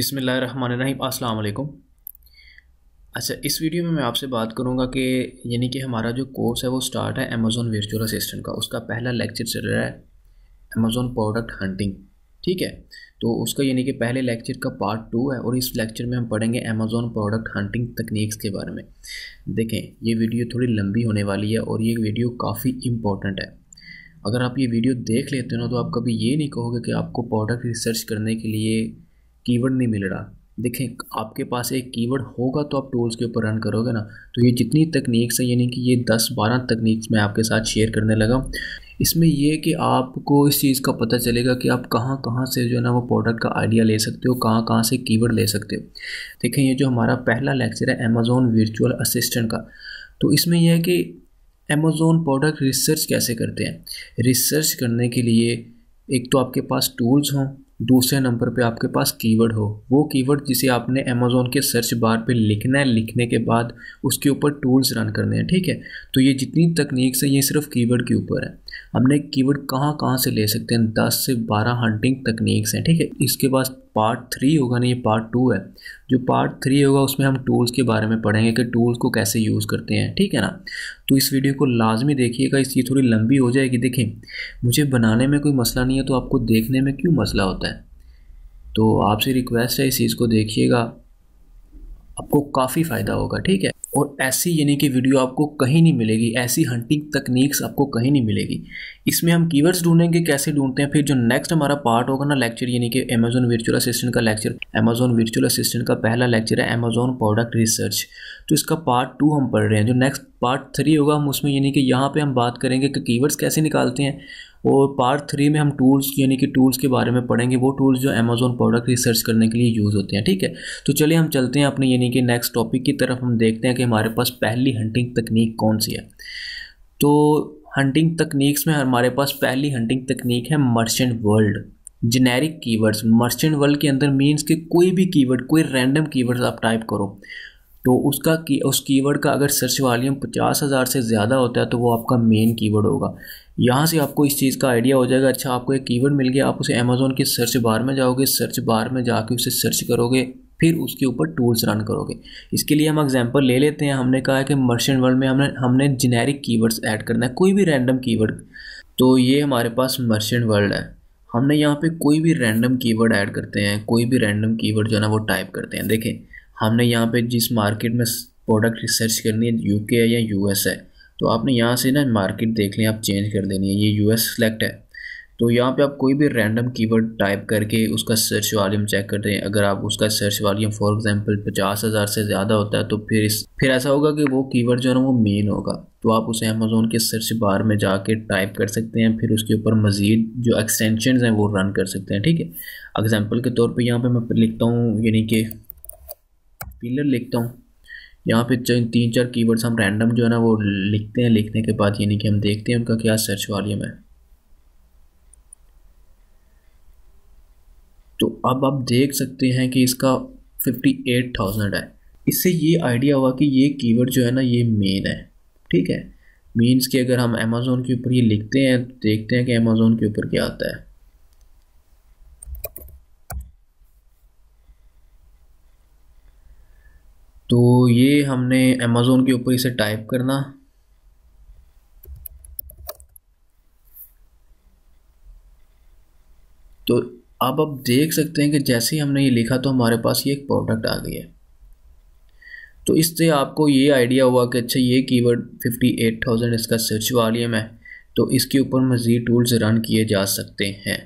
बिसमीम वालेकुम अच्छा इस वीडियो में मैं आपसे बात करूंगा कि यानी कि हमारा जो कोर्स है वो स्टार्ट है अमेज़ोन वर्चुअल असिस्टेंट का उसका पहला लेक्चर चल रहा है अमेज़ोन प्रोडक्ट हंटिंग ठीक है तो उसका यानी कि पहले लेक्चर का पार्ट टू है और इस लेक्चर में हम पढ़ेंगे अमेज़ोन प्रोडक्ट हंटिंग तकनीक्स के बारे में देखें ये वीडियो थोड़ी लंबी होने वाली है और ये वीडियो काफ़ी इंपॉर्टेंट है अगर आप ये वीडियो देख लेते हो ना तो आप कभी ये नहीं कहोगे कि आपको प्रोडक्ट रिसर्च करने के लिए कीवर्ड नहीं मिल रहा देखें आपके पास एक कीवर्ड होगा तो आप टूल्स के ऊपर रन करोगे ना तो ये जितनी तकनीक्स हैं यानी कि ये 10-12 तकनीक्स मैं आपके साथ शेयर करने लगा इसमें यह कि आपको इस चीज़ का पता चलेगा कि आप कहाँ कहाँ से जो है ना वो प्रोडक्ट का आइडिया ले सकते हो कहाँ कहाँ से कीवर्ड ले सकते हो देखें ये जो हमारा पहला लेक्चर है अमेज़ोन वर्चुअल असिस्टेंट का तो इसमें यह है कि अमेज़ोन प्रोडक्ट रिसर्च कैसे करते हैं रिसर्च करने के लिए एक तो आपके पास टूल्स हों दूसरे नंबर पे आपके पास कीवर्ड हो वो कीवर्ड जिसे आपने अमेज़ोन के सर्च बार पे लिखना है लिखने के बाद उसके ऊपर टूल्स रन करने हैं ठीक है तो ये जितनी तकनीक से ये सिर्फ कीवर्ड के ऊपर है हमने कीवर्ड कहाँ कहाँ से ले सकते हैं दस से बारह हंटिंग तकनीक्स हैं ठीक है इसके बाद पार्ट थ्री होगा नहीं ये पार्ट टू है जो पार्ट थ्री होगा उसमें हम टूल्स के बारे में पढ़ेंगे कि टूल्स को कैसे यूज़ करते हैं ठीक है ना तो इस वीडियो को लाजमी देखिएगा इसकी थोड़ी लंबी हो जाएगी देखें मुझे बनाने में कोई मसला नहीं है तो आपको देखने में क्यों मसला होता है तो आपसे रिक्वेस्ट है इस चीज़ को देखिएगा आपको काफ़ी फ़ायदा होगा ठीक है और ऐसी यानी कि वीडियो आपको कहीं नहीं मिलेगी ऐसी हंटिंग तकनीक्स आपको कहीं नहीं मिलेगी इसमें हम कीवर्ड्स ढूंढेंगे कैसे ढूंढते हैं फिर जो नेक्स्ट हमारा पार्ट होगा ना लेक्चर यानी कि अमेजोन वर्चुअल असिस्टेंट का लेक्चर अमेजोन वर्चुअल असिस्टेंट का पहला लेक्चर है अमेजोन प्रोडक्ट रिसर्च तो इसका पार्ट टू हम पढ़ रहे हैं जो नेक्स्ट पार्ट थ्री होगा हम उसमें यानी कि यहाँ पर हम बात करेंगे कि कीवर्ड्स कैसे निकालते हैं और पार्ट थ्री में हम टूल्स यानी कि टूल्स के बारे में पढ़ेंगे वो टूल्स जो अमेजोन प्रोडक्ट रिसर्च करने के लिए यूज़ होते हैं ठीक है तो चलिए हम चलते हैं अपने यानी कि नेक्स्ट टॉपिक की तरफ हम देखते हैं कि हमारे पास पहली हंटिंग तकनीक कौन सी है तो हंटिंग तकनीक्स में हमारे पास पहली हंटिंग तकनीक है merchant world generic keywords merchant world के अंदर मीन्स के कोई भी कीवर्ड कोई रैंडम कीवर्ड्स आप टाइप करो तो उसका की उस कीवर्ड का अगर सर्च वॉल्यूम पचास हज़ार से ज़्यादा होता है तो वो आपका मेन कीवर्ड होगा यहाँ से आपको इस चीज़ का आइडिया हो जाएगा अच्छा आपको एक कीवर्ड मिल गया आप उसे अमेज़ोन के सर्च बार में जाओगे सर्च बार में जाके उसे सर्च करोगे फिर उसके ऊपर टूल्स रन करोगे इसके लिए हम एग्जांपल ले लेते हैं हमने कहा है कि मर्चेंट वर्ल्ड में हमने हमने जेनेरिक कीवर्ड्स ऐड करना है कोई भी रैंडम कीवर्ड तो ये हमारे पास मर्चेंट वर्ल्ड है हमने यहाँ पे कोई भी रैंडम कीवर्ड ऐड करते हैं कोई भी रैंडम कीवर्ड जो है ना वो टाइप करते हैं देखें हमने यहाँ पे जिस मार्केट में प्रोडक्ट रिसर्च करनी है यूके है या यूएस है तो आपने यहाँ से ना मार्केट देख लें आप चेंज कर देनी है ये यूएस सेलेक्ट है तो यहाँ पे आप कोई भी रैंडम कीवर्ड टाइप करके उसका सर्च वॉल्यूम चेक कर दें अगर आप उसका सर्च वॉल्यूम फॉर एग्जांपल पचास हज़ार से ज़्यादा होता है तो फिर इस फिर ऐसा होगा कि वो कीवर्ड जो है ना वो मेन होगा तो आप उसे अमेजोन के सर्च बार में जाके टाइप कर सकते हैं फिर उसके ऊपर मज़ीद जो एक्सटेंशन हैं वो रन कर सकते हैं ठीक है एग्जाम्पल के तौर पर यहाँ पर मैं लिखता हूँ यानी कि पिलर लिखता हूँ यहाँ पे तीन चार कीवर्ड्स हम रैंडम जो है ना वो लिखते हैं लिखने के बाद यानी कि हम देखते हैं उनका क्या सर्च वॉल्यूम है तो अब आप देख सकते हैं कि इसका फिफ्टी एट थाउजेंड है इससे ये आइडिया हुआ कि ये कीवर्ड जो है ना ये मेन है ठीक है मीन्स कि अगर हम अमेज़ोन के ऊपर ये लिखते हैं देखते हैं कि अमेज़ोन के ऊपर क्या आता है तो ये हमने अमेज़ोन के ऊपर इसे टाइप करना तो अब आप देख सकते हैं कि जैसे ही हमने ये लिखा तो हमारे पास ये एक प्रोडक्ट आ गई है तो इससे आपको ये आइडिया हुआ कि अच्छा ये कीवर्ड 58,000 इसका सर्च वॉल्यूम है तो इसके ऊपर मज़ीद टूल्स रन किए जा सकते हैं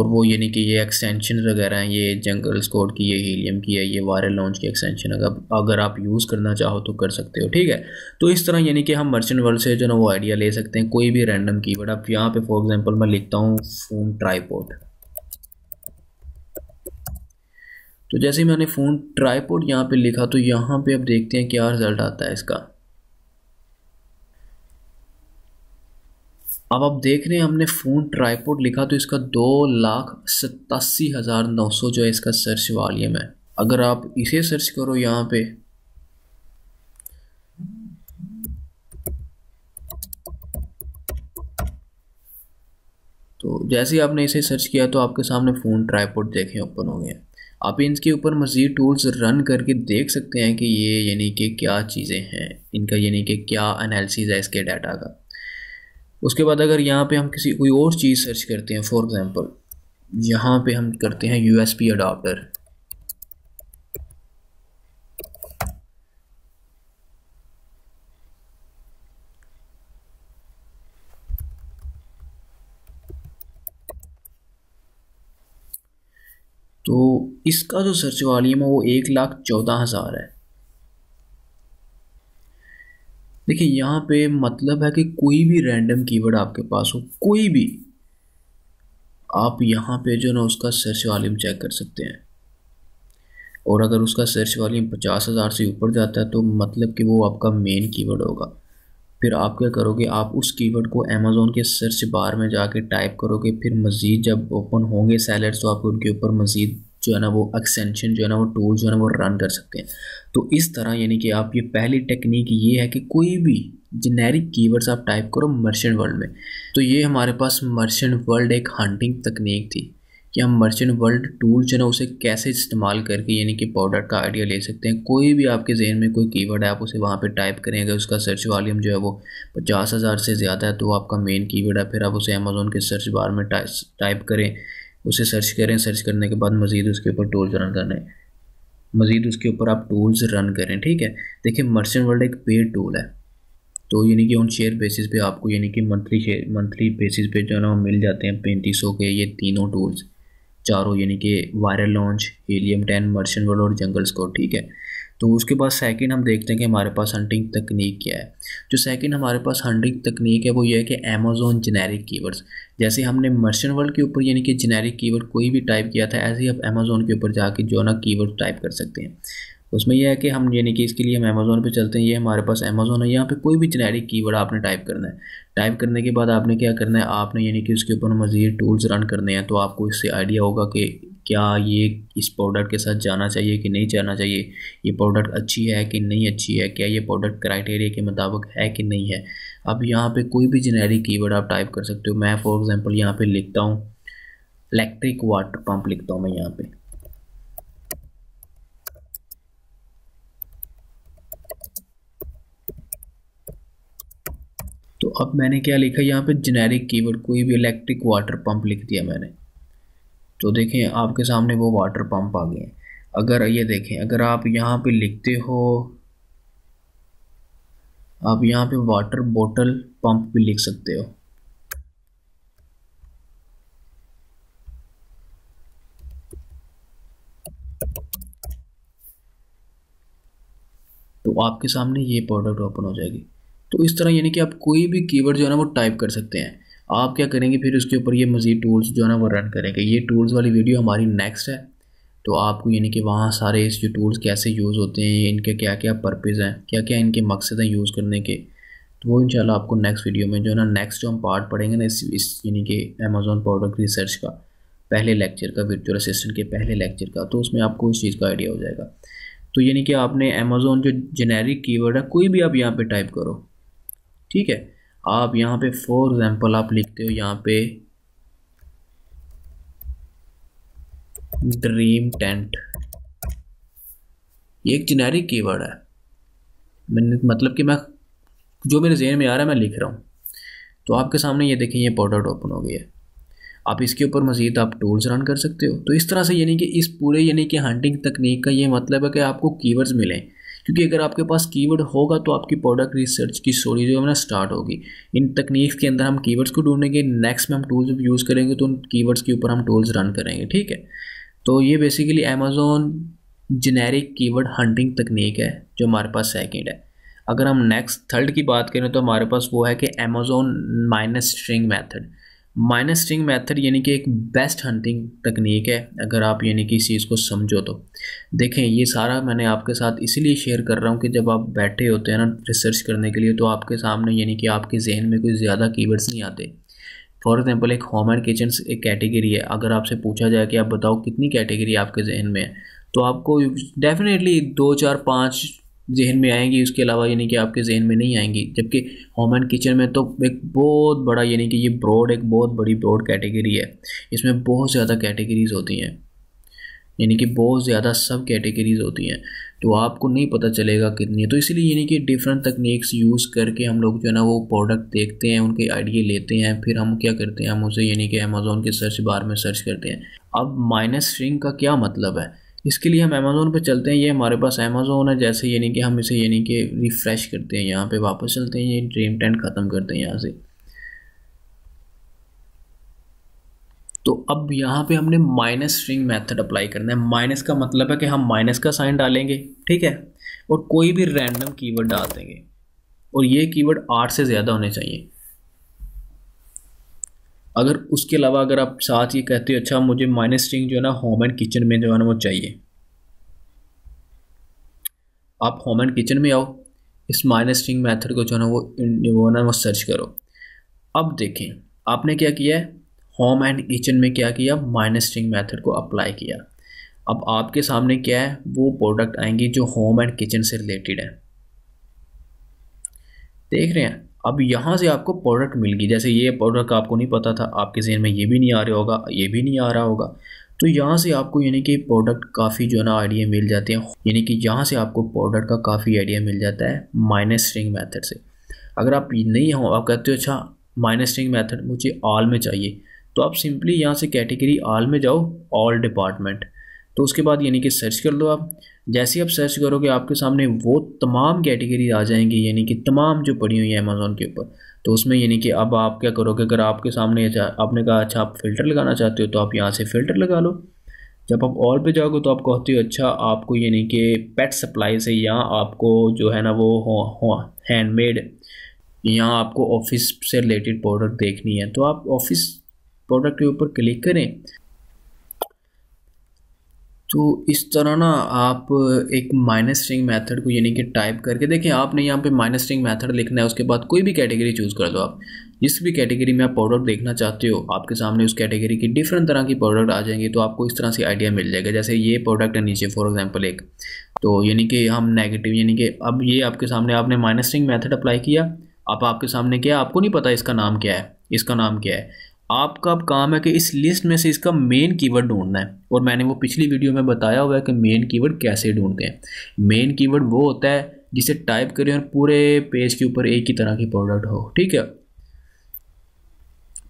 और वो यानी कि ये एक्सटेंशन वगैरह हैं ये जंगल स्कोड की ये हीलियम की है ये वायरल लॉन्च की एक्सटेंशन अगर अगर आप यूज़ करना चाहो तो कर सकते हो ठीक है तो इस तरह यानी कि हम मर्चेंट वर्ल्ड से जो ना वो आइडिया ले सकते हैं कोई भी रैंडम की बट आप यहाँ पे फॉर एग्जाम्पल मैं लिखता हूँ फोन ट्राईपोर्ट तो जैसे मैंने फ़ोन ट्राईपोर्ट यहाँ पे लिखा तो यहाँ पे अब देखते हैं क्या रिज़ल्ट आता है इसका अब आप देख रहे हैं हमने फ़ोन ट्राईपोड लिखा तो इसका दो लाख सतासी हज़ार नौ सौ जो है इसका सर्च वॉल्यूम है अगर आप इसे सर्च करो यहाँ पे तो जैसे ही आपने इसे सर्च किया तो आपके सामने फ़ोन ट्राईपोड देखें ओपन हो गया आप इनके ऊपर मज़ीद टूल्स रन करके देख सकते हैं कि ये यानी कि क्या चीज़ें हैं इनका यानी कि क्या एनालिसिस है इसके डाटा का उसके बाद अगर यहाँ पे हम किसी कोई और चीज़ सर्च करते हैं फॉर एग्ज़ाम्पल यहाँ पे हम करते हैं यू एस तो इसका जो सर्च वॉल्यूम है वो एक लाख चौदह हज़ार है देखिए यहाँ पे मतलब है कि कोई भी रैंडम कीवर्ड आपके पास हो कोई भी आप यहाँ पे जो ना उसका सर्च वॉल्यूम चेक कर सकते हैं और अगर उसका सर्च वॉल्यूम पचास हज़ार से ऊपर जाता है तो मतलब कि वो आपका मेन कीवर्ड होगा फिर आप क्या करोगे आप उस कीवर्ड को अमेज़ोन के सर्च बार में जाके टाइप करोगे फिर मज़ीद जब ओपन होंगे सैलर्स तो आप उनके ऊपर मज़ीद जो है ना वो एक्सटेंशन जो है ना वो टूल जो है ना वो रन कर सकते हैं तो इस तरह यानी कि आप ये पहली टेक्निक ये है कि कोई भी जेनेरिक कीवर्ड्स आप टाइप करो मर्चेंट वर्ल्ड में तो ये हमारे पास मर्चेंट वर्ल्ड एक हंटिंग तकनीक थी कि हम मर्चेंट वर्ल्ड टूल जो है ना उसे कैसे इस्तेमाल करके यानी कि प्रोडक्ट का आइडिया ले सकते हैं कोई भी आपके जहन में कोई कीवर्ड है आप उसे वहाँ पर टाइप करें अगर उसका सर्च वॉल्यूम जो है वो पचास हज़ार से ज़्यादा है तो आपका मेन कीवर्ड है फिर आप उसे अमेज़ोन के सर्च बार में टाइप करें उसे सर्च करें सर्च करने के बाद मज़ीद उसके ऊपर टूल्स रन करें मज़ीद उसके ऊपर आप टूल्स रन करें ठीक है देखिए मर्चेंट वर्ल्ड एक पेड टूल है तो यानी कि ऑन शेयर बेसिस पे आपको यानी कि मंथली शेयर मंथली बेसिस पे जो है ना मिल जाते हैं पैंतीस सौ के ये तीनों टूल्स चारों यानी कि viral launch helium ten merchant world और जंगल स्कोर ठीक है तो उसके बाद सेकंड हम देखते हैं कि हमारे पास हंटिंग तकनीक क्या है जो सेकंड हमारे पास हंटिंग तकनीक है वो ये है कि अमेजोन जेनेरिक कीवर्ड्स जैसे हमने मर्शन वर्ल्ड के ऊपर यानी कि जेनेरिक कीवर्ड कोई भी टाइप किया था ऐसे ही आप अमेजोन के ऊपर जाके जो ना वर्ड टाइप कर सकते हैं उसमें यह है कि हम यानी कि इसके लिए हम अमेज़ोन पर चलते हैं ये हमारे पास अमेज़ोन है यहाँ पर कोई भी जेनेरिक कीवर्ड आपने टाइप करना है टाइप करने के बाद आपने क्या करना है आपने यानी कि उसके ऊपर मज़ीद टूल्स रन करने हैं तो आपको इससे आइडिया होगा कि क्या ये इस प्रोडक्ट के साथ जाना चाहिए कि नहीं जाना चाहिए ये प्रोडक्ट अच्छी है कि नहीं अच्छी है क्या ये प्रोडक्ट क्राइटेरिया के मुताबिक है कि नहीं है अब यहाँ पे कोई भी जेनेरिक कीवर्ड आप टाइप कर सकते हो मैं फॉर एग्जांपल यहाँ पे लिखता हूँ इलेक्ट्रिक वाटर पंप लिखता हूँ मैं यहाँ पे तो अब मैंने क्या लिखा यहाँ पे जेनेरिक कीवर्ड कोई भी इलेक्ट्रिक वाटर पंप लिख दिया मैंने तो देखें आपके सामने वो वाटर पंप आ गए अगर ये देखें अगर आप यहाँ पे लिखते हो आप यहाँ पे वाटर बोतल पंप भी लिख सकते हो तो आपके सामने ये प्रोडक्ट ओपन हो जाएगी तो इस तरह यानी कि आप कोई भी कीवर्ड जो है ना वो टाइप कर सकते हैं आप क्या करेंगे फिर उसके ऊपर ये मज़ीद टूल्स जो है ना वो रन करेंगे ये टूल्स वाली वीडियो हमारी नेक्स्ट है तो आपको यानी कि वहाँ सारे इस जो टूल्स कैसे यूज़ होते हैं इनके क्या क्या पर्पज़ हैं क्या क्या इनके मकसद हैं यूज़ करने के तो वो इंशाल्लाह आपको नेक्स्ट वीडियो में जो है ना नेक्स्ट जो हम पार्ट पढ़ेंगे ना इस इस यानी कि अमेजोन प्रोडक्ट रिसर्च का पहले लेक्चर का वर्चुअल असिस्टेंट के पहले लेक्चर का तो उसमें आपको इस चीज़ का आइडिया हो जाएगा तो यानी कि आपने अमेजोन जो जेनेरिक कीवर्ड है कोई भी आप यहाँ पर टाइप करो ठीक है आप यहाँ पे फॉर एग्जांपल आप लिखते हो यहाँ पे ड्रीम टेंट ये एक जेनेरिक कीवर्ड है मैंने मतलब कि मैं जो मेरे जहन में आ रहा है मैं लिख रहा हूँ तो आपके सामने ये देखें ये पोर्टल ओपन हो गया है आप इसके ऊपर मज़ीद आप टूल्स रन कर सकते हो तो इस तरह से यानी कि इस पूरे यानी कि हंटिंग तकनीक का ये मतलब है कि आपको कीवर्ड्स मिलें क्योंकि अगर आपके पास कीवर्ड होगा तो आपकी प्रोडक्ट रिसर्च की स्टोरी जो है ना स्टार्ट होगी इन तकनीक के अंदर हम कीवर्ड्स को ढूंढेंगे नेक्स्ट में हम टूल्स जब यूज़ करेंगे तो उन कीवर्ड्स के ऊपर हम टूल्स रन करेंगे ठीक है तो ये basically Amazon generic keyword hunting तकनीक है जो हमारे पास सेकेंड है अगर हम नेक्स्ट थर्ड की बात करें तो हमारे पास वो है कि Amazon minus string method minus sting method यानी कि एक बेस्ट हंटिंग तकनीक है अगर आप यानी कि इस चीज़ को समझो तो देखें ये सारा मैंने आपके साथ इसीलिए शेयर कर रहा हूँ कि जब आप बैठे होते हैं ना रिसर्च करने के लिए तो आपके सामने यानी कि आपके जहन में कोई ज़्यादा कीवर्ड्स नहीं आते फॉर एग्जाम्पल एक होम एंड किचन एक कैटेगरी है अगर आपसे पूछा जाए कि आप बताओ कितनी कैटेगरी आपके जहन में है तो आपको डेफिनेटली दो चार पाँच जहन में आएंगी उसके अलावा यानी कि आपके जहन में नहीं आएंगी जबकि होम एंड किचन में तो एक बहुत बड़ा यानी कि ये ब्रॉड एक बहुत बड़ी ब्रॉड कैटेगरी है इसमें बहुत ज़्यादा कैटेगरीज होती हैं यानी कि बहुत ज़्यादा सब कैटेगरीज होती हैं तो आपको नहीं पता चलेगा कितनी है तो इसीलिए यानी कि डिफरेंट तकनीक्स यूज़ करके हम लोग जो है ना वो प्रोडक्ट देखते हैं उनके आइडिया लेते हैं फिर हम क्या करते हैं हम उसे यानी कि अमेज़ोन के सर्च बार में सर्च करते हैं अब माइनस स्ट्रिंग का क्या मतलब है इसके लिए हम अमेज़ोन पर चलते हैं ये हमारे पास अमेज़ोन है जैसे यानी कि हम इसे यानी कि रिफ़्रेश करते हैं यहाँ पे वापस चलते हैं ये ड्रीम टेंट ख़त्म करते हैं यहाँ से तो अब यहाँ पे हमने माइनस स्ट्रिंग मेथड अप्लाई करना है माइनस का मतलब है कि हम माइनस का साइन डालेंगे ठीक है और कोई भी रैंडम कीवर्ड डाल देंगे और ये कीवर्ड आठ से ज़्यादा होने चाहिए अगर उसके अलावा अगर आप साथ ये कहते हो अच्छा मुझे माइनस रिंग जो है ना होम एंड किचन में जो है ना वो चाहिए आप होम एंड किचन में आओ इस माइनस रिंग मेथड को जो है ना वो वो ना वो सर्च करो अब देखें आपने क्या किया है होम एंड किचन में क्या किया माइनस रिंग मेथड को अप्लाई किया अब आपके सामने क्या है वो प्रोडक्ट आएंगे जो होम एंड किचन से रिलेटेड है देख रहे हैं अब यहाँ से आपको प्रोडक्ट मिल गई जैसे ये प्रोडक्ट आपको नहीं पता था आपके जहन में ये भी नहीं आ रहा होगा ये भी नहीं आ रहा होगा तो यहाँ से आपको यानी कि प्रोडक्ट काफ़ी जो है ना आइडिया मिल जाते हैं यानी कि यहाँ से आपको प्रोडक्ट का काफ़ी आइडिया मिल जाता है माइनस स्ट्रिंग मेथड से अगर आप नहीं हो आप कहते हो अच्छा माइनस स्ट्रिंग मेथड मुझे ऑल में चाहिए तो आप सिंपली यहाँ से कैटेगरी आल में जाओ ऑल डिपार्टमेंट तो उसके बाद यानी कि सर्च कर लो आप जैसे आप सर्च करोगे आपके सामने वो तमाम कैटेगरी आ जाएंगी यानी कि तमाम जो पड़ी हुई है अमेज़ोन के ऊपर तो उसमें यानी कि अब आप क्या करोगे अगर आपके सामने आपने कहा अच्छा आप फ़िल्टर लगाना चाहते हो तो आप यहाँ से फ़िल्टर लगा लो जब आप और पे जाओगे तो आप कहते हो अच्छा आपको यानी कि पेट सप्लाई से या आपको जो है ना वो हो, हो हैंडमेड यहाँ आपको ऑफिस से रिलेटेड प्रोडक्ट देखनी है तो आप ऑफिस प्रोडक्ट के ऊपर क्लिक करें तो इस तरह ना आप एक माइनस स्ट्रिंग मेथड को यानी कि टाइप करके देखें आपने यहाँ पे माइनस स्ट्रिंग मेथड लिखना है उसके बाद कोई भी कैटेगरी चूज़ कर दो आप जिस भी कैटेगरी में आप प्रोडक्ट देखना चाहते हो आपके सामने उस कैटेगरी की डिफरेंट तरह की प्रोडक्ट आ जाएंगे तो आपको इस तरह से आइडिया मिल जाएगा जैसे ये प्रोडक्ट है नीचे फॉर एग्जाम्पल एक तो यानी कि हम नेगेटिव यानी कि अब ये आपके सामने आपने माइनस स्ट्रिंग मैथड अप्लाई किया अब आपके सामने क्या आपको नहीं पता इसका नाम क्या है इसका नाम क्या है आपका अब काम है कि इस लिस्ट में से इसका मेन कीवर्ड ढूंढना है और मैंने वो पिछली वीडियो में बताया हुआ है कि मेन कीवर्ड कैसे ढूंढते हैं मेन कीवर्ड वो होता है जिसे टाइप करें और पूरे पेज के ऊपर एक ही तरह की प्रोडक्ट हो ठीक है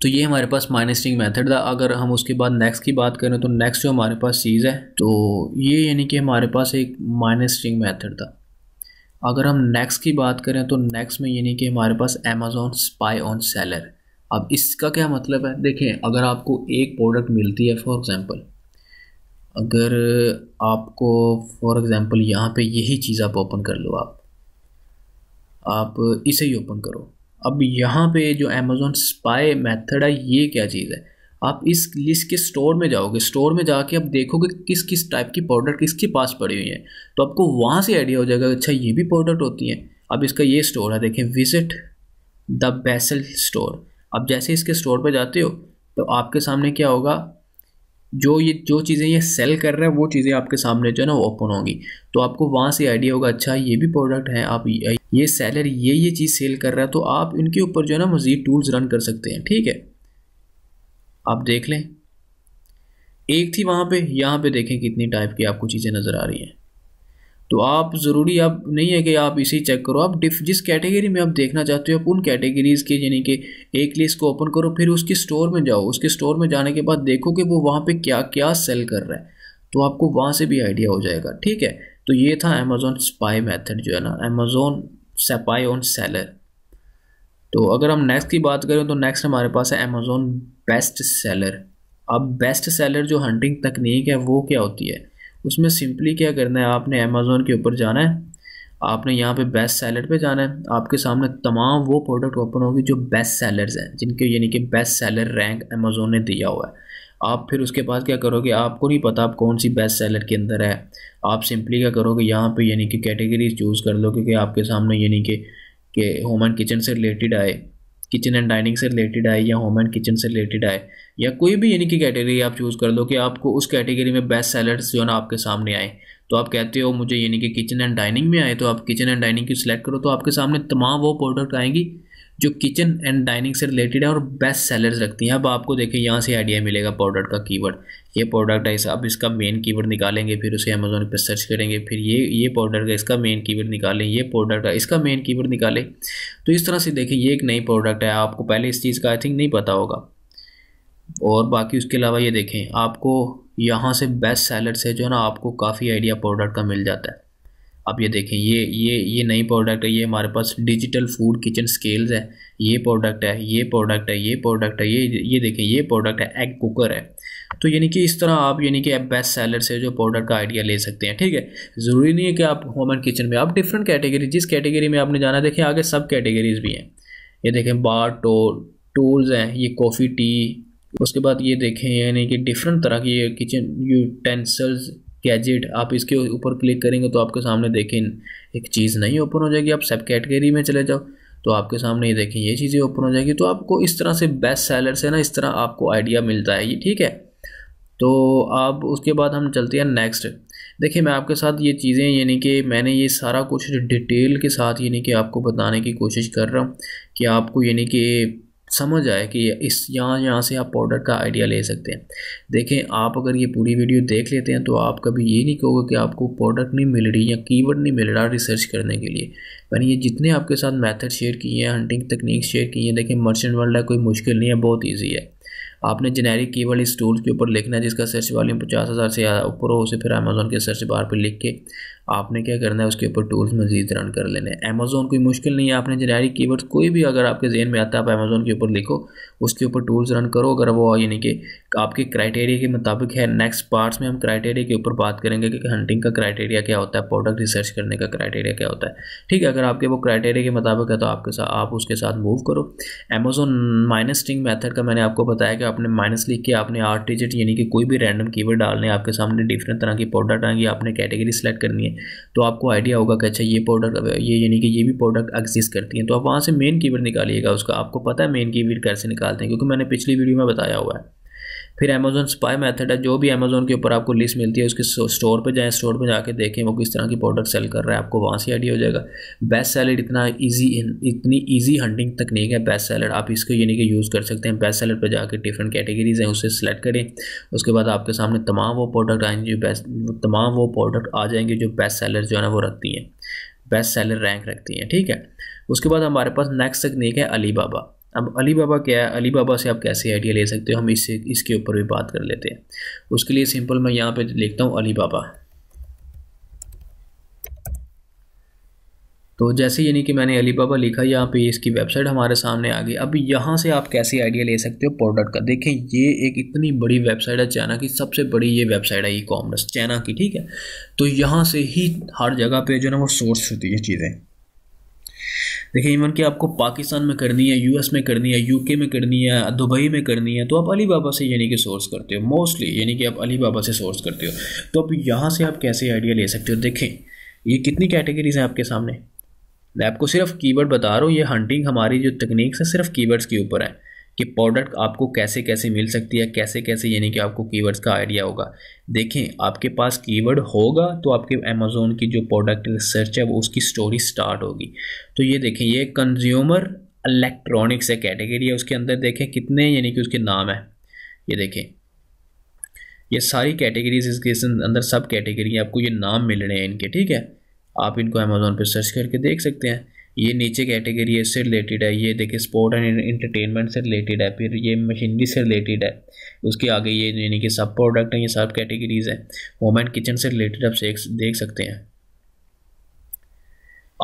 तो ये हमारे पास माइनसटिंग मेथड था अगर हम उसके बाद नेक्स्ट की बात करें तो नेक्स्ट जो हमारे पास चीज़ है तो ये यानी कि हमारे पास एक माइनसटिंग मैथड था अगर हम नेक्स्ट की बात करें तो नेक्स्ट में यानी कि हमारे पास अमेजोन स्पाई ऑन सेलर अब इसका क्या मतलब है देखें अगर आपको एक प्रोडक्ट मिलती है फॉर एग्ज़ाम्पल अगर आपको फॉर एग्ज़ाम्पल यहाँ पे यही चीज़ आप ओपन कर लो आप आप इसे ही ओपन करो अब यहाँ पे जो अमेज़ोन स्पाई मेथड है ये क्या चीज़ है आप इस लिस्ट के स्टोर में जाओगे स्टोर में जाके आप देखोगे किस किस टाइप की प्रोडक्ट किसके पास पड़ी हुई है तो आपको वहाँ से आइडिया हो जाएगा अच्छा ये भी प्रोडक्ट होती हैं अब इसका ये स्टोर है देखें विज़िट द बेसल स्टोर अब जैसे इसके स्टोर पर जाते हो तो आपके सामने क्या होगा जो ये जो चीज़ें ये सेल कर रहा है वो चीज़ें आपके सामने जो है ना ओपन होंगी तो आपको वहाँ से आइडिया होगा अच्छा ये भी प्रोडक्ट है आप ये सेलर ये ये चीज़ सेल कर रहा है तो आप इनके ऊपर जो है ना मज़ीद टूल्स रन कर सकते हैं ठीक है आप देख लें एक थी वहाँ पे यहाँ पे देखें कितनी टाइप की आपको चीज़ें नज़र आ रही हैं तो आप ज़रूरी आप नहीं है कि आप इसी चेक करो आप डिफ जिस कैटेगरी में आप देखना चाहते हो आप उन कैटेगरीज़ के यानी कि एक लिस्ट को ओपन करो फिर उसकी स्टोर में जाओ उसके स्टोर में जाने के बाद देखो कि वो वहाँ पे क्या क्या सेल कर रहा है तो आपको वहाँ से भी आइडिया हो जाएगा ठीक है तो ये था अमेज़ोन स्पाई मैथड जो है ना अमेज़ोन सेपाई ऑन सेलर तो अगर हम नेक्स्ट की बात करें तो नेक्स्ट हमारे पास है अमेज़ोन बेस्ट सेलर अब बेस्ट सेलर जो हंटिंग तकनीक है वो क्या होती है उसमें सिंपली क्या करना है आपने अमेज़ोन के ऊपर जाना है आपने यहाँ पे बेस्ट सेलर पे जाना है आपके सामने तमाम वो प्रोडक्ट ओपन होगी जो बेस्ट सेलर्स हैं जिनके यानी कि बेस्ट सेलर रैंक अमेज़ोन ने दिया हुआ है आप फिर उसके बाद क्या करोगे आपको नहीं पता आप कौन सी बेस्ट सेलर के अंदर है आप सिंपली क्या करोगे यहाँ पे यानी कि कैटेगरीज चूज़ कर लो क्योंकि आपके सामने यानी कि होम एंड किचन से रिलेटेड आए किचन एंड डाइनिंग से रिलेटेड आए या होम एंड किचन से रिलेटेड आए या कोई भी यानी कि कैटेगरी आप चूज़ कर लो कि आपको उस कैटेगरी में बेस्ट सेलर्स जो है ना आपके सामने आए तो आप कहते हो मुझे यानी कि किचन एंड डाइनिंग में आए तो आप किचन एंड डाइनिंग की सिलेक्ट करो तो आपके सामने तमाम वो प्रोडक्ट आएंगी जो किचन एंड डाइनिंग से रिलेटेड है और बेस्ट सेलर्स रखती हैं अब आपको देखिए यहाँ से आइडिया मिलेगा प्रोडक्ट का कीवर्ड ये प्रोडक्ट है अब इसका मेन कीवर्ड निकालेंगे फिर उसे अमेजोन पर सर्च करेंगे फिर ये ये प्रोडक्ट है इसका मेन कीवर्ड निकालें ये प्रोडक्ट है इसका मेन कीवर्ड निकालें तो इस तरह से देखें ये एक नई प्रोडक्ट है आपको पहले इस चीज़ का आई थिंक नहीं पता होगा और बाकी उसके अलावा ये देखें आपको यहाँ से बेस्ट सेलर से जो है ना आपको काफ़ी आइडिया प्रोडक्ट का मिल जाता है आप ये देखें ये ये ये नई प्रोडक्ट है ये हमारे पास डिजिटल फूड किचन स्केल्स है ये प्रोडक्ट है ये प्रोडक्ट है ये प्रोडक्ट है ये ये देखें ये प्रोडक्ट है एग कुकर है तो यानी कि इस तरह आप यानी कि आप बेस्ट सेलर से जो प्रोडक्ट का आइडिया ले सकते हैं ठीक है ज़रूरी नहीं है कि आप होम एंड किचन में आप डिफरेंट कैटेगरी जिस कैटेगरी में आपने जाना देखें आगे सब कैटेगरीज भी हैं ये देखें बार टो टूल्स हैं ये कॉफ़ी टी उसके बाद ये देखें यानी कि डिफरेंट तरह की किचन यूटेंसल्स गैजेट आप इसके ऊपर क्लिक करेंगे तो आपके सामने देखें एक चीज़ नहीं ओपन हो जाएगी आप सब कैटेगरी में चले जाओ तो आपके सामने ये देखें ये चीज़ें ओपन हो जाएगी तो आपको इस तरह से बेस्ट सेलर से ना इस तरह आपको आइडिया मिलता है ये ठीक है तो आप उसके बाद हम चलते हैं नेक्स्ट देखिए मैं आपके साथ ये चीज़ें यानी कि मैंने ये सारा कुछ डिटेल के साथ यानी कि आपको बताने की कोशिश कर रहा हूँ कि आपको यानी कि समझ आए कि इस यहाँ यहाँ से आप पाउडर का आइडिया ले सकते हैं देखें आप अगर ये पूरी वीडियो देख लेते हैं तो आप कभी ये नहीं कहोगे कि आपको प्रोडक्ट नहीं मिल रही या कीवर्ड नहीं मिल रहा रिसर्च करने के लिए मैंने ये जितने आपके साथ मेथड शेयर किए हैं हंटिंग तकनीक शेयर की हैं देखें मर्चेंट वर्ल्ड है कोई मुश्किल नहीं है बहुत ईजी है आपने जेनेरिक कीवर्ड इस टूल के ऊपर लिखना है जिसका सर्च वॉल्यूम पचास हज़ार से ऊपर हो उसे फिर अमेजोन के सर्च बार पर लिख के आपने क्या करना है उसके ऊपर टूल्स मजीद रन कर लेने हैं अमेजोन कोई मुश्किल नहीं है आपने जेनेरिक कीवर्ड्स कोई भी अगर आपके जेहन में आता है आप अमेजोन के ऊपर लिखो उसके ऊपर टूल्स रन करो अगर वो यानी कि आपके क्राइटेरिया के मुताबिक है नेक्स्ट पार्ट्स में हम क्राइटेरिया के ऊपर बात करेंगे कि हंटिंग का क्राइटेरिया क्या होता है प्रोडक्ट रिसर्च करने का क्राइटेरिया क्या होता है ठीक है अगर आपके वो क्राइटेरिया के मुताबिक है तो आपके साथ आप उसके साथ मूव करो अमेजोन माइनस टिंग मैथड का मैंने आपको बताया कि आपने माइनस लिख के आपने आठ डिजिट यानी कि कोई भी रैंडम कीवर्ड डालने आपके सामने डिफरेंट तरह की प्रोडक्ट आएंगी आपने कैटेगरी सेलेक्ट करनी है तो आपको आइडिया होगा कि अच्छा ये प्रोडक्ट ये यानी कि ये भी प्रोडक्ट एग्जिस्ट करती हैं तो आप वहाँ से मेन कीवर्ड निकालिएगा उसका आपको पता है मेन कीवर्ड कैसे निकालते हैं क्योंकि मैंने पिछली वीडियो में बताया हुआ है फिर अमेजोन स्पाई मेथड है जो भी अमेजोन के ऊपर आपको लिस्ट मिलती है उसके स्टोर पर जाएँ स्टोर पर जाके देखें वो किस तरह की प्रोडक्ट सेल कर रहा है आपको वहाँ से आइडिया हो जाएगा बेस्ट सैलड इतना ईजी इतनी ईजी हंडिंग तकनीक है बेस्ट सैलड आप इसको यानी कि यूज़ कर सकते हैं बेस्ट सैलड पर जाकर डिफरेंट कैटेगरीज हैं उसे सेलेक्ट करें उसके बाद आपके सामने तमाम वो प्रोडक्ट आएंगे जो बेस्ट तमाम वो प्रोडक्ट आ जाएंगे जो बेस्ट सेलर जो है ना वो रखती हैं बेस्ट सेलर रैंक रखती हैं ठीक है उसके बाद हमारे पास नेक्स्ट तकनीक है अली बाबा अब अली बाबा क्या है अली बाबा से आप कैसे आइडिया ले सकते हो हम इससे इसके ऊपर भी बात कर लेते हैं उसके लिए सिंपल मैं यहाँ पे लिखता हूँ अली बाबा तो जैसे यानी कि मैंने अली बाबा लिखा यहाँ पे इसकी वेबसाइट हमारे सामने आ गई अब यहाँ से आप कैसे आइडिया ले सकते हो प्रोडक्ट का देखें ये एक इतनी बड़ी वेबसाइट है चाइना की सबसे बड़ी ये वेबसाइट है ई कॉमर्स चाइना की ठीक है तो यहाँ से ही हर जगह पे जो है ना वो सोर्स होती है चीज़ें देखिए इवन कि आपको पाकिस्तान में करनी है यूएस में करनी है यूके में करनी है दुबई में करनी है तो आप अली बाबा से यानी कि सोर्स करते हो मोस्टली यानी कि आप अली बाबा से सोर्स करते हो तो आप यहाँ से आप कैसे आइडिया ले सकते हो देखें ये कितनी कैटेगरीज हैं आपके सामने मैं आपको सिर्फ कीवर्ड बता रहा हूँ ये हंटिंग हमारी जो तकनीक है सिर्फ कीवर्ड्स के ऊपर है कि प्रोडक्ट आपको कैसे कैसे मिल सकती है कैसे कैसे यानी कि आपको कीवर्ड्स का आइडिया होगा देखें आपके पास कीवर्ड होगा तो आपके अमेज़ोन की जो प्रोडक्ट रिसर्च है वो उसकी स्टोरी स्टार्ट होगी तो ये देखें ये कंज्यूमर इलेक्ट्रॉनिक्स है कैटेगरी है उसके अंदर देखें कितने यानी कि उसके नाम है ये देखें ये सारी कैटेगरीज इसके अंदर सब कैटेगरी आपको ये नाम मिल रहे हैं इनके ठीक है आप इनको अमेज़ोन पर सर्च करके देख सकते हैं ये नीचे कैटेगरी इससे रिलेटेड है ये देखिए स्पोर्ट एंड इंटरटेनमेंट से रिलेटेड है फिर ये मशीनरी से रिलेटेड है उसके आगे ये यानी कि सब प्रोडक्ट हैं ये सब कैटेगरीज हैं होम एंड किचन से रिलेटेड आप देख सकते हैं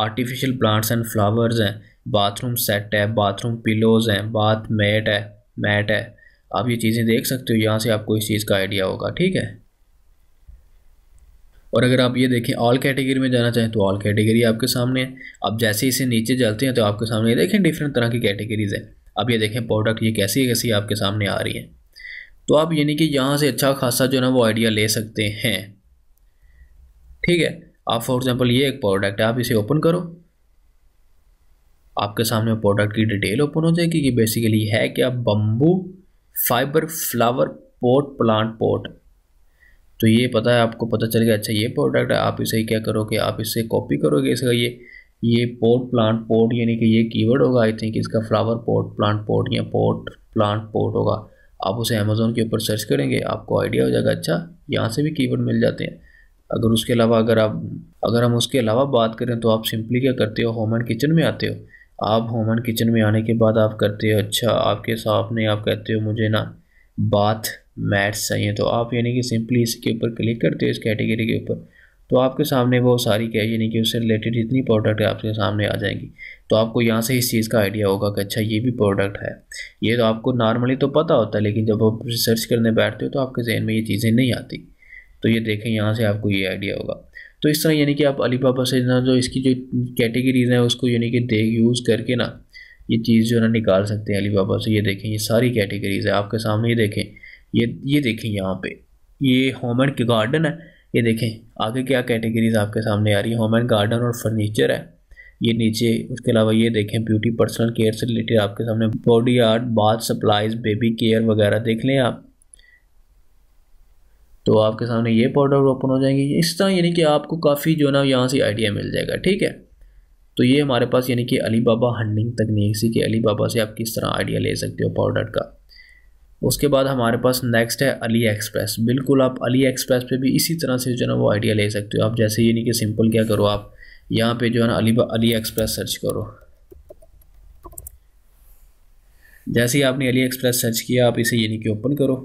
आर्टिफिशियल प्लांट्स एंड फ्लावर्स हैं बाथरूम सेट है बाथरूम पिलोज हैं बाथ मैट है मैट है आप ये चीज़ें देख सकते हो यहाँ से आपको इस चीज़ का आइडिया होगा ठीक है और अगर आप ये देखें ऑल कैटेगरी में जाना चाहें तो ऑल कैटेगरी आपके सामने है आप जैसे इसे नीचे जाते हैं तो आपके सामने देखें डिफरेंट तरह की कैटेगरीज है अब ये देखें प्रोडक्ट ये कैसी कैसी आपके सामने आ रही है तो आप यानी कि यहाँ से अच्छा खासा जो है ना वो आइडिया ले सकते हैं ठीक है आप फॉर एग्ज़ाम्पल ये एक प्रोडक्ट है आप इसे ओपन करो आपके सामने प्रोडक्ट की डिटेल ओपन हो जाएगी कि बेसिकली है क्या bamboo fibre flower pot plant pot तो ये पता है आपको पता चल गया अच्छा ये प्रोडक्ट है आप इसे क्या करोगे आप इसे कॉपी करोगे इसका ये ये पोर्ट प्लांट पोर्ट यानी कि ये कीवर्ड होगा आई थिंक इसका फ्लावर पोर्ट प्लांट पोर्ट या पोर्ट प्लांट पोर्ट होगा आप उसे अमेज़ोन के ऊपर सर्च करेंगे आपको आइडिया हो जाएगा अच्छा यहाँ से भी कीवर्ड मिल जाते हैं अगर उसके अलावा अगर आप अगर हम उसके अलावा बात करें तो आप सिंपली क्या करते हो होम एंड किचन में आते हो आप होम एंड किचन में आने के बाद आप करते हो अच्छा आपके सामने आप कहते हो मुझे ना बाथ मैथ्स चाहिए तो आप यानी कि सिंपली इसके ऊपर क्लिक करते हो इस कैटेगरी के ऊपर तो आपके सामने वो सारी क्या यानी कि उससे रिलेटेड जितनी प्रोडक्ट है आपके सामने आ जाएंगी तो आपको यहाँ से इस चीज़ का आइडिया होगा कि अच्छा ये भी प्रोडक्ट है ये तो आपको नॉर्मली तो पता होता है लेकिन जब आप रिसर्च करने बैठते हो तो आपके जहन में ये चीज़ें नहीं आती तो ये देखें यहाँ से आपको ये आइडिया होगा तो इस तरह यानी कि आप अलीबाबा से ना जो इसकी जो कैटेगरीज हैं उसको यानी कि देख यूज़ करके ना ये चीज़ जो है ना निकाल सकते हैं अलीबाबा से ये देखें ये सारी कैटेगरीज है आपके सामने ये देखें ये ये देखें यहाँ पे ये होमन के गार्डन है ये देखें आगे क्या कैटेगरीज आपके सामने आ रही है होमन गार्डन और फर्नीचर है ये नीचे उसके अलावा ये देखें ब्यूटी पर्सनल केयर से रिलेटेड आपके सामने body art bath supplies baby care वगैरह देख लें आप तो आपके सामने ये पाउडर ओपन हो जाएंगे इस तरह यानी कि आपको काफ़ी जो ना यहाँ से आइडिया मिल जाएगा ठीक है तो ये हमारे पास यानी कि अली बाबा हंडिंग तकनीक सी कि अली बाबा से आप किस तरह आइडिया ले सकते हो पाउडर का उसके बाद हमारे पास नेक्स्ट है अली एक्सप्रेस बिल्कुल आप अली एक्सप्रेस पे भी इसी तरह से जो है ना वो आइडिया ले सकते हो आप जैसे ये नहीं कि सिंपल क्या करो आप यहाँ पे जो है ना अली अली एक्सप्रेस सर्च करो जैसे ही आपने अली एक्सप्रेस सर्च किया आप इसे नहीं कि ओपन करो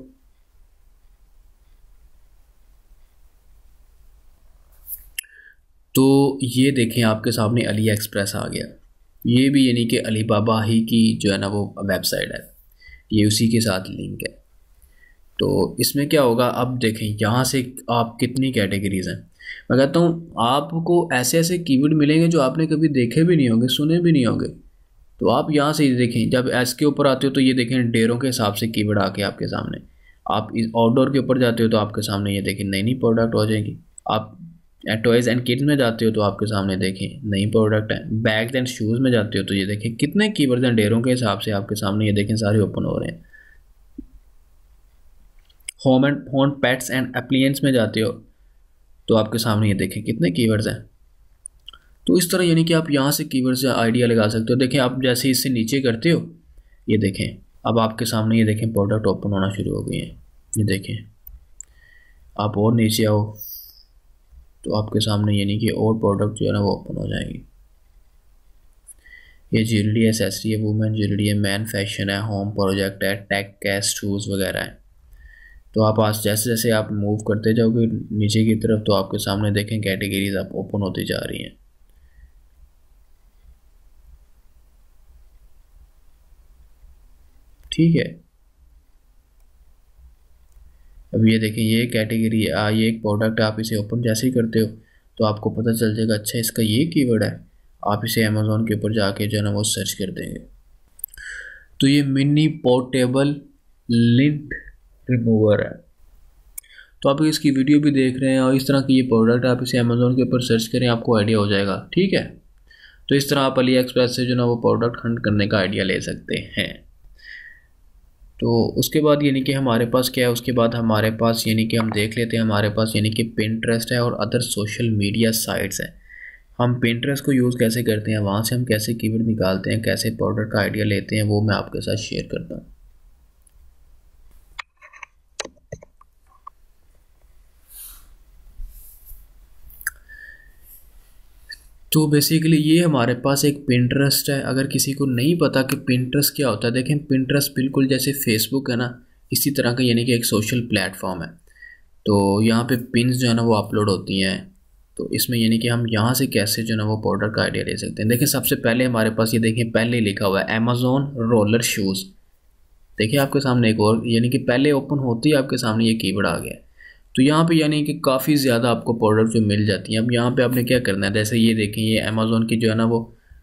तो ये देखें आपके सामने अली एक्सप्रेस आ गया ये भी यानी कि अली बाबा ही की जो है ना वो वेबसाइट है ये उसी के साथ लिंक है तो इसमें क्या होगा अब देखें यहाँ से आप कितनी कैटेगरीज हैं मैं कहता हूँ आपको ऐसे ऐसे कीवर्ड मिलेंगे जो आपने कभी देखे भी नहीं होंगे सुने भी नहीं होंगे तो आप यहाँ से ही देखें जब एस के ऊपर आते हो तो ये देखें डेरों के हिसाब से कीवर्ड आके आपके सामने आप इस आउटडोर के ऊपर जाते हो तो आपके सामने ये देखें नई नई प्रोडक्ट हो जाएगी आप टॉयज़ एंड किड्स में जाते हो तो आपके सामने देखें नई प्रोडक्ट है बैग्स एंड शूज़ में जाते हो तो ये देखें कितने कीवर्ड्स एंड डेरों के हिसाब से आपके सामने ये देखें सारे ओपन हो रहे हैं home and home pets and appliances में जाते हो तो आपके सामने ये देखें कितने कीवर्ड्स हैं तो इस तरह यानी कि आप यहाँ से कीवर्ड से आइडिया लगा सकते हो देखें आप जैसे इससे नीचे करते हो ये देखें अब आपके सामने ये देखें प्रोडक्ट ओपन होना शुरू हो गए हैं ये देखें आप और नीचे आओ तो आपके सामने यानी कि और प्रोडक्ट जो है ना वो ओपन हो जाएंगे ये ज्वेलरी एसेसरी है वुमेन ज्वेलरी है मैन फैशन है होम प्रोजेक्ट है टैक कैश शूज़ वगैरह है तो आप आज जैसे जैसे आप मूव करते जाओगे नीचे की तरफ तो आपके सामने देखें कैटेगरीज आप ओपन होती जा रही हैं ठीक है अब ये देखें ये कैटेगरी आ ये एक प्रोडक्ट आप इसे ओपन जैसे ही करते हो तो आपको पता चल जाएगा अच्छा इसका ये कीवर्ड है आप इसे अमेज़ोन के ऊपर जाके जो है ना वो सर्च कर देंगे तो ये मिनी पोर्टेबल लिंट रिमूवर है तो आप इसकी वीडियो भी देख रहे हैं और इस तरह की ये प्रोडक्ट आप इसे अमेज़ोन के ऊपर सर्च करें आपको आइडिया हो जाएगा ठीक है तो इस तरह आप अली एक्सप्रेस से जो ना वो प्रोडक्ट हंट करने का आइडिया ले सकते हैं तो उसके बाद यानी कि हमारे पास क्या है उसके बाद हमारे पास यानी कि हम देख लेते हैं हमारे पास यानी कि पेंट्रेस्ट है और अदर सोशल मीडिया साइट्स हैं हम पेंट्रेस्ट को यूज़ कैसे करते हैं वहाँ से हम कैसे कीवर्ड निकालते हैं कैसे प्रोडक्ट का आइडिया लेते हैं वो मैं आपके साथ शेयर करता हूँ तो बेसिकली ये हमारे पास एक पिंट्रस्ट है अगर किसी को नहीं पता कि पिंट्रस्ट क्या होता है देखें पिंट्रस्ट बिल्कुल जैसे फेसबुक है ना इसी तरह का यानी कि एक सोशल प्लेटफॉर्म है तो यहाँ पे पिन जो है ना वो अपलोड होती हैं तो इसमें यानी कि हम यहाँ से कैसे जो है ना वो पाउडर का आइडिया ले सकते हैं देखें सबसे पहले हमारे पास ये देखें पहले लिखा हुआ है अमेजोन रोलर शूज़ देखिए आपके सामने एक और यानी कि पहले ओपन होते ही आपके सामने ये कीबोर्ड आ गया तो यहाँ पे यानी कि काफ़ी ज़्यादा आपको प्रोडक्ट जो मिल जाती हैं अब यहाँ पे आपने क्या करना है जैसे ये देखें ये अमेज़ोन की जो है ना वो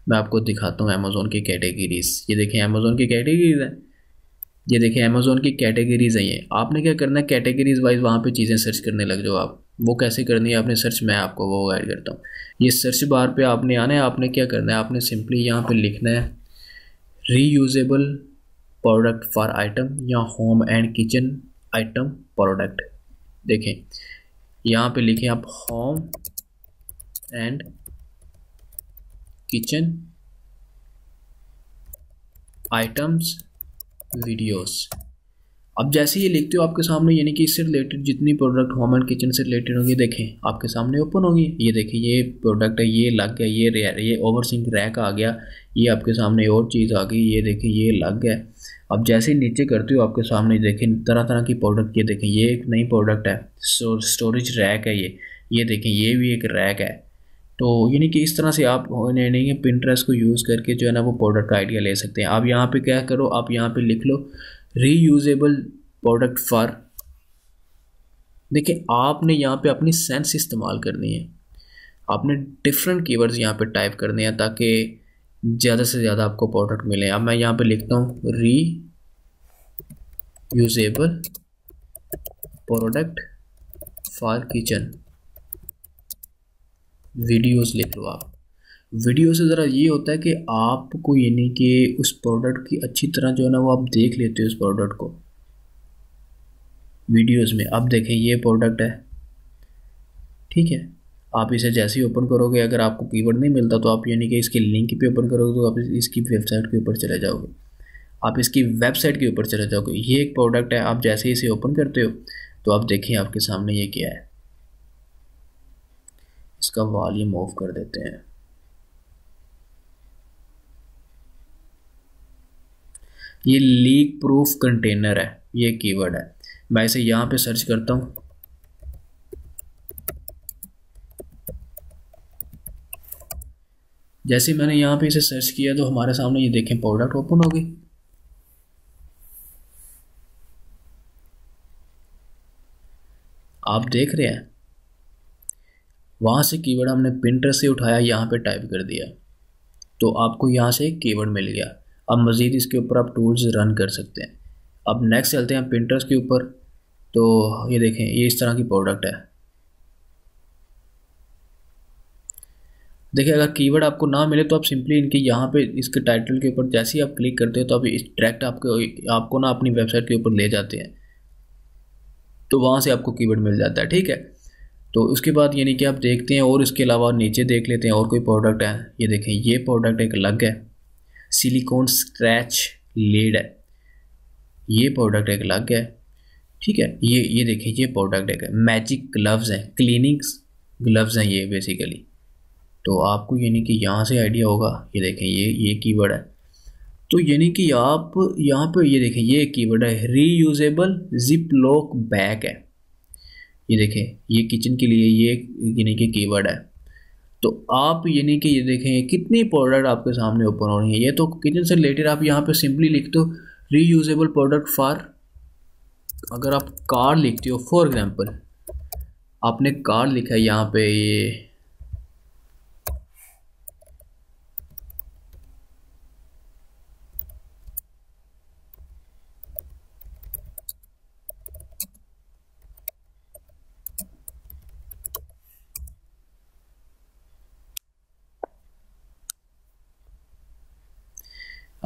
मैं आपको दिखाता हूँ अमेज़ोन की कैटेगरीज़ ये देखें अमेज़ोन की कैटेगरीज़ हैं ये देखें अमेज़ोन की कैटेगरीज़ हैं ये आपने क्या करना है कैटेगरीज़ वाइज वहाँ पर चीज़ें सर्च करने लग जाओ आप वो कैसे करनी है आपने सर्च मैं आपको वो गाइड करता हूँ ये सर्च बार पर आपने आना है आपने क्या करना है आपने सिंपली यहाँ पर लिखना है रीयूजेबल प्रोडक्ट फॉर आइटम या home and kitchen item product देखें यहाँ पे लिखें आप home and kitchen items videos अब जैसे ये लिखते हो आपके सामने यानी कि इससे रिलेटेड जितनी प्रोडक्ट होम एंड किचन से रिलेटेड होंगे देखें आपके सामने ओपन होंगी ये देखें ये प्रोडक्ट है ये लग गया ये ये ओवर सिंह रैक आ गया ये आपके सामने और चीज़ आ गई ये देखें ये लग गया अब जैसे ही नीचे करते हो आपके सामने देखें तरह तरह की प्रोडक्ट ये देखें ये एक नई प्रोडक्ट है स्टोरेज रैक है ये ये देखें ये भी एक रैक है तो यानी कि इस तरह से आप नहीं है पिंट्रेस को यूज़ करके जो है ना वो प्रोडक्ट का आइडिया ले सकते हैं आप यहाँ पे क्या करो आप यहाँ पे लिख लो यूज़ेबल प्रोडक्ट फॉर देखिए आपने यहाँ पे अपनी सेंस इस्तेमाल करनी है आपने डिफरेंट कीवर्ड्स यहाँ पे टाइप करने हैं ताकि ज़्यादा से ज़्यादा आपको प्रोडक्ट मिले अब मैं यहाँ पे लिखता हूँ reusable product for kitchen videos लिख लो आप वीडियो से ज़रा ये होता है कि आपको यानी कि उस प्रोडक्ट की अच्छी तरह जो है ना वो आप देख लेते हो उस प्रोडक्ट को वीडियोस में अब देखें ये प्रोडक्ट है ठीक है आप इसे जैसे ही ओपन करोगे अगर आपको कीवर्ड नहीं मिलता तो आप यानी कि इसकी लिंक पे ओपन करोगे तो आप इसकी वेबसाइट के ऊपर चले जाओगे आप इसकी वेबसाइट के ऊपर चले जाओगे ये एक प्रोडक्ट है आप जैसे ही इसे ओपन करते हो तो आप देखिए आपके सामने ये क्या है इसका वॉल्यूम ऑफ कर देते हैं ये लीक प्रूफ कंटेनर है ये कीवर्ड है मैं इसे यहाँ पे सर्च करता हूँ जैसे मैंने यहाँ पे इसे सर्च किया तो हमारे सामने ये देखें प्रोडक्ट ओपन हो गई आप देख रहे हैं वहाँ से कीवर्ड हमने प्रिंटर से उठाया यहाँ पे टाइप कर दिया तो आपको यहाँ से कीवर्ड मिल गया अब मज़ीद इसके ऊपर आप टूल्स रन कर सकते हैं अब नेक्स्ट चलते हैं प्रिंटर्स के ऊपर तो ये देखें ये इस तरह की प्रोडक्ट है देखिए अगर कीवर्ड आपको ना मिले तो आप सिंपली इनके यहाँ पे इसके टाइटल के ऊपर जैसे ही आप क्लिक करते हो तो आप इस डायरेक्ट आपके आपको ना अपनी वेबसाइट के ऊपर ले जाते हैं तो वहाँ से आपको कीवर्ड मिल जाता है ठीक है तो उसके बाद यानी कि आप देखते हैं और इसके अलावा नीचे देख लेते हैं और कोई प्रोडक्ट है ये देखें ये प्रोडक्ट एक अलग है सिलिकॉन स्क्रैच लेड है ये प्रोडक्ट एक अलग है ठीक है ये ये देखें ये प्रोडक्ट एक है मैजिक ग्लव्स हैं क्लीनिंग्स ग्लव्स हैं ये बेसिकली तो आपको यानी कि यहाँ से आइडिया होगा ये देखें ये ये कीवर्ड है तो यानी कि आप यहाँ पे ये देखें ये कीवर्ड है री यूजेबल जिप लॉक बैग है ये देखें ये किचन के लिए ये यानी कि कीवर्ड है तो आप यानी कि ये देखें कितनी प्रोडक्ट आपके सामने ओपन हो रही है ये तो किचन से रिलेटेड आप यहाँ पे सिंपली लिख दो यूजेबल प्रोडक्ट फॉर अगर आप कार लिखते हो फॉर एग्जाम्पल आपने कार लिखा है यहाँ पे ये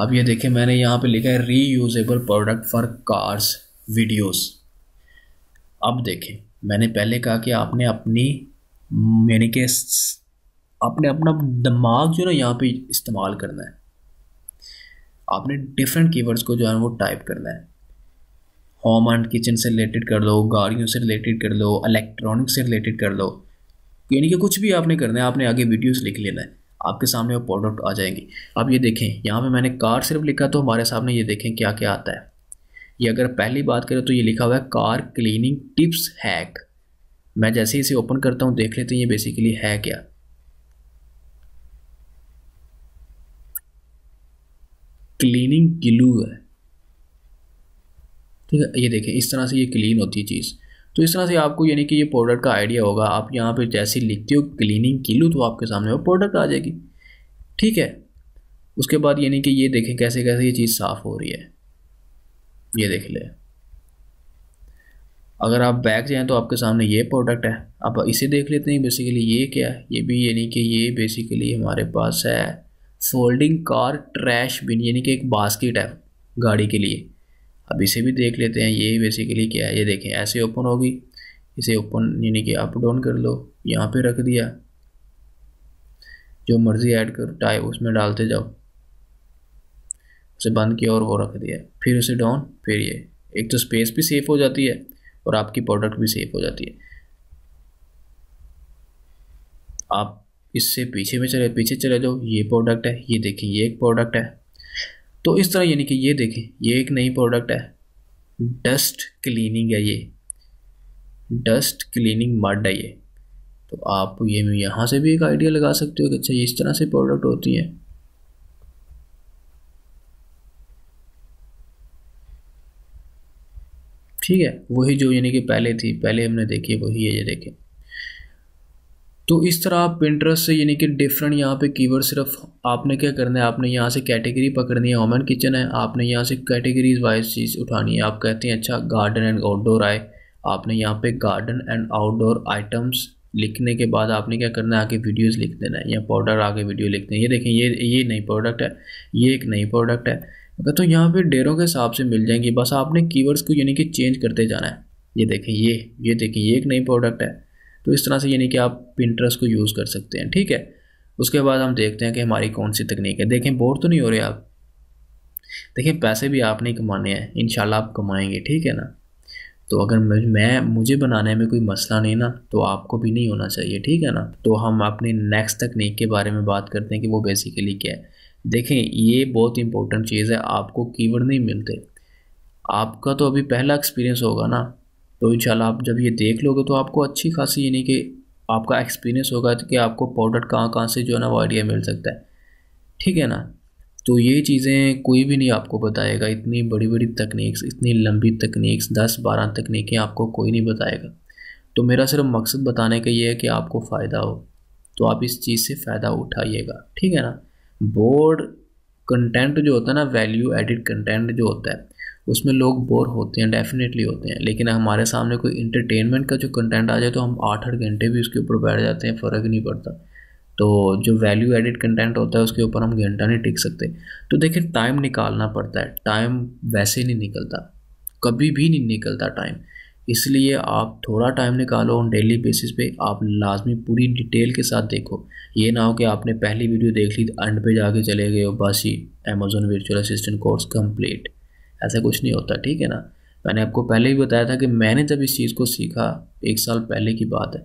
अब ये देखें मैंने यहाँ पे लिखा है reusable product for cars videos अब देखें मैंने पहले कहा कि आपने अपनी यानी कि आपने अपना दिमाग जो ना यहाँ पे इस्तेमाल करना है आपने डिफरेंट कीवर्ड्स को जो है वो टाइप करना है होम एंड किचन से रिलेटेड कर लो गाड़ियों से रिलेटेड कर लो इलेक्ट्रॉनिक से रिलेटेड कर लो यानी कि कुछ भी आपने करना है आपने आगे वीडियोस लिख लेना है आपके सामने वो प्रोडक्ट आ जाएगी अब ये देखें यहाँ पे मैंने कार सिर्फ लिखा तो हमारे सामने ये देखें क्या क्या आता है ये अगर पहली बात करें तो ये लिखा हुआ है कार क्लीनिंग टिप्स हैक मैं जैसे ही इसे ओपन करता हूँ देख लेते हैं ये बेसिकली है क्या क्लीनिंग ग्लू है ठीक है ये देखें इस तरह से ये क्लीन होती है चीज़ तो इस तरह से आपको यानी कि ये प्रोडक्ट का आइडिया होगा आप यहाँ पे जैसे लिखते हो क्लीनिंग लूँ तो आपके सामने वो प्रोडक्ट आ जाएगी ठीक है उसके बाद यानी कि ये देखें कैसे कैसे ये चीज़ साफ़ हो रही है ये देख ले अगर आप बैग जाएँ तो आपके सामने ये प्रोडक्ट है आप इसे देख लेते हैं बेसिकली ये क्या है ये भी यानी कि ये बेसिकली हमारे पास है फोल्डिंग कार ट्रैश बिन यानी कि एक बास्केट है गाड़ी के लिए अब इसे भी देख लेते हैं ये बेसिकली क्या है ये देखें ऐसे ओपन होगी इसे ओपन यानी कि अप डाउन कर लो यहाँ पे रख दिया जो मर्ज़ी ऐड कर टाइप उसमें डालते जाओ उसे बंद किया और वो रख दिया फिर उसे डाउन फिर ये एक तो स्पेस भी सेफ हो जाती है और आपकी प्रोडक्ट भी सेफ हो जाती है आप इससे पीछे में चले पीछे चले जाओ ये प्रोडक्ट है ये देखिए ये एक प्रोडक्ट है तो इस तरह यानी कि ये देखें ये एक नई प्रोडक्ट है डस्ट क्लीनिंग है ये डस्ट क्लीनिंग मड है ये तो आप ये यहाँ से भी एक आइडिया लगा सकते हो कि अच्छा ये इस तरह से प्रोडक्ट होती है ठीक है वही जो यानी कि पहले थी पहले हमने देखी वही है ये देखें तो इस तरह आप पिंटरेस्ट से यानी कि डिफरेंट यहाँ पे कीवर्ड सिर्फ आपने क्या करना है आपने यहाँ से कैटेगरी पकड़नी है ओमन किचन है आपने यहाँ से कैटेगरीज वाइज चीज़ उठानी है आप कहते हैं अच्छा गार्डन एंड आउटडोर आए आपने यहाँ पे गार्डन एंड आउटडोर आइटम्स लिखने के बाद आपने क्या करना है आगे वीडियोज़ लिख देना है या प्रोडक्ट आगे वीडियो लिख देना ये देखें ये ये नई प्रोडक्ट है ये एक नई प्रोडक्ट है तो यहाँ पर डेरों के हिसाब से मिल जाएंगी बस आपने कीवर्ड्स को यानी कि चेंज करते जाना है ये देखें ये ये देखें ये एक नई प्रोडक्ट है तो इस तरह से यानी कि आप पिंटरेस्ट को यूज़ कर सकते हैं ठीक है उसके बाद हम देखते हैं कि हमारी कौन सी तकनीक है देखें बोर तो नहीं हो रहे आप देखें पैसे भी आपने कमाने हैं इन आप कमाएंगे ठीक है ना तो अगर मैं मुझे बनाने में कोई मसला नहीं ना तो आपको भी नहीं होना चाहिए ठीक है ना तो हम अपने नेक्स्ट तकनीक के बारे में बात करते हैं कि वो बेसिकली क्या है देखें ये बहुत इंपॉर्टेंट चीज़ है आपको कीवर्ड नहीं मिलते आपका तो अभी पहला एक्सपीरियंस होगा ना तो इन आप जब ये देख लोगे तो आपको अच्छी खासी यानी कि आपका एक्सपीरियंस होगा कि आपको प्रोडक्ट कहाँ कहाँ से जो है ना वो आइडिया मिल सकता है ठीक है ना तो ये चीज़ें कोई भी नहीं आपको बताएगा इतनी बड़ी बड़ी तकनीक्स इतनी लंबी तकनीक्स दस बारह तकनीकें आपको कोई नहीं बताएगा तो मेरा सिर्फ मकसद बताने का ये है कि आपको फ़ायदा हो तो आप इस चीज़ से फ़ायदा उठाइएगा ठीक है ना बोर्ड कंटेंट जो होता है ना वैल्यू एडिड कंटेंट जो होता है उसमें लोग बोर होते हैं डेफिनेटली होते हैं लेकिन हमारे सामने कोई इंटरटेनमेंट का जो कंटेंट आ जाए तो हम आठ आठ घंटे भी उसके ऊपर बैठ जाते हैं फ़र्क नहीं पड़ता तो जो वैल्यू एडिड कंटेंट होता है उसके ऊपर हम घंटा नहीं टिक सकते तो देखिए टाइम निकालना पड़ता है टाइम वैसे नहीं निकलता कभी भी नहीं निकलता टाइम इसलिए आप थोड़ा टाइम निकालो ऑन डेली बेसिस पे आप लाजमी पूरी डिटेल के साथ देखो ये ना हो कि आपने पहली वीडियो देख ली एंड पे जाके चले गए हो बस ही Amazon virtual assistant course complete ऐसा कुछ नहीं होता ठीक है ना मैंने आपको पहले भी बताया था कि मैंने जब इस चीज़ को सीखा एक साल पहले की बात है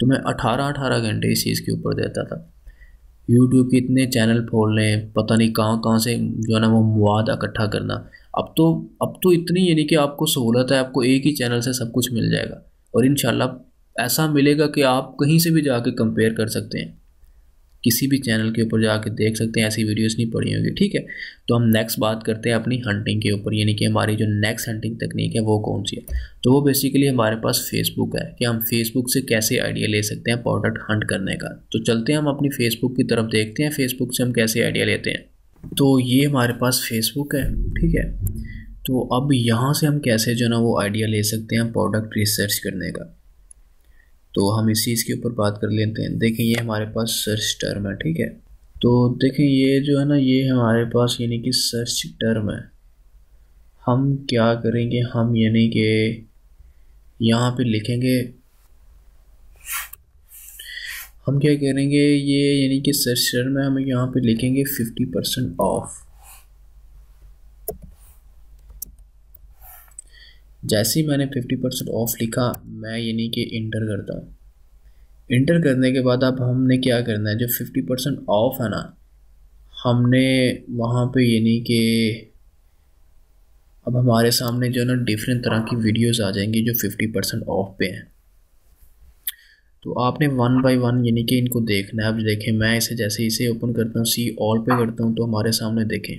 तो मैं अठारह अठारह घंटे इस चीज़ के ऊपर देता था यूट्यूब के इतने चैनल रहे हैं पता नहीं कहाँ कहाँ से जो है ना वो मवाद इकट्ठा करना अब तो अब तो इतनी यानी कि आपको सहूलत है आपको एक ही चैनल से सब कुछ मिल जाएगा और इन ऐसा मिलेगा कि आप कहीं से भी जाके कंपेयर कर सकते हैं किसी भी चैनल के ऊपर जाके देख सकते हैं ऐसी वीडियोस नहीं पड़ी होंगी ठीक है तो हम नेक्स्ट बात करते हैं अपनी हंटिंग के ऊपर यानी कि हमारी जो नेक्स्ट हंटिंग तकनीक है वो कौन सी है तो वो बेसिकली हमारे पास फेसबुक है कि हम फेसबुक से कैसे आइडिया ले सकते हैं प्रोडक्ट हंट करने का तो चलते हैं हम अपनी फेसबुक की तरफ देखते हैं फेसबुक से हम कैसे आइडिया लेते हैं तो ये हमारे पास फेसबुक है ठीक है तो अब यहाँ से हम कैसे जो ना वो आइडिया ले सकते हैं प्रोडक्ट रिसर्च करने का तो हम इस चीज़ के ऊपर बात कर लेते हैं देखें ये हमारे पास सर्च टर्म है ठीक है तो देखें ये जो है ना ये हमारे पास यानी कि सर्च टर्म है हम क्या करेंगे हम यानी कि यहाँ पे लिखेंगे हम क्या करेंगे ये यानी कि सर्च टर्म है हम यहाँ पे लिखेंगे फिफ्टी परसेंट ऑफ़ जैसे ही मैंने फिफ्टी परसेंट ऑफ लिखा मैं यानी कि इंटर करता हूँ इंटर करने के बाद अब हमने क्या करना है जो फिफ्टी परसेंट ऑफ है ना हमने वहाँ पे यानी कि अब हमारे सामने जो है ना डिफरेंट तरह की वीडियोस आ जाएंगी जो फिफ्टी परसेंट ऑफ पे हैं तो आपने वन बाय वन यानी कि इनको देखना है अब देखें मैं इसे जैसे इसे ओपन करता हूँ सी ऑल पे करता हूँ तो हमारे सामने देखें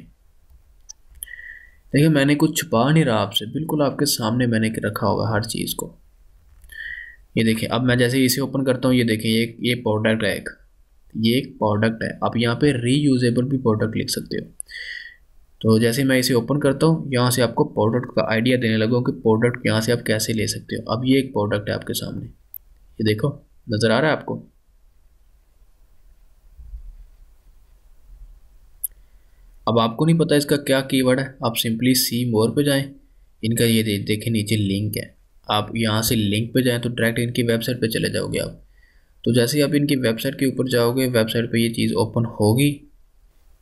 देखिए मैंने कुछ छुपा नहीं रहा आपसे बिल्कुल आपके सामने मैंने रखा होगा हर चीज़ को ये देखिए अब मैं जैसे इसे ओपन करता हूँ ये देखें ये ये प्रोडक्ट है एक ये एक प्रोडक्ट है आप यहाँ पे रीयूजेबल भी प्रोडक्ट लिख सकते हो तो जैसे मैं इसे ओपन करता हूँ यहाँ से आपको प्रोडक्ट का आइडिया देने लगा कि प्रोडक्ट यहाँ से आप कैसे ले सकते हो अब ये एक प्रोडक्ट है आपके सामने ये देखो नज़र आ रहा है आपको अब आपको नहीं पता इसका क्या कीवर्ड है आप सिंपली सी मोर पे जाएं इनका ये दे, देखें नीचे लिंक है आप यहाँ से लिंक पे जाएं तो डायरेक्ट इनकी वेबसाइट पे चले जाओगे आप तो जैसे ही आप इनकी वेबसाइट के ऊपर जाओगे वेबसाइट पे ये चीज़ ओपन होगी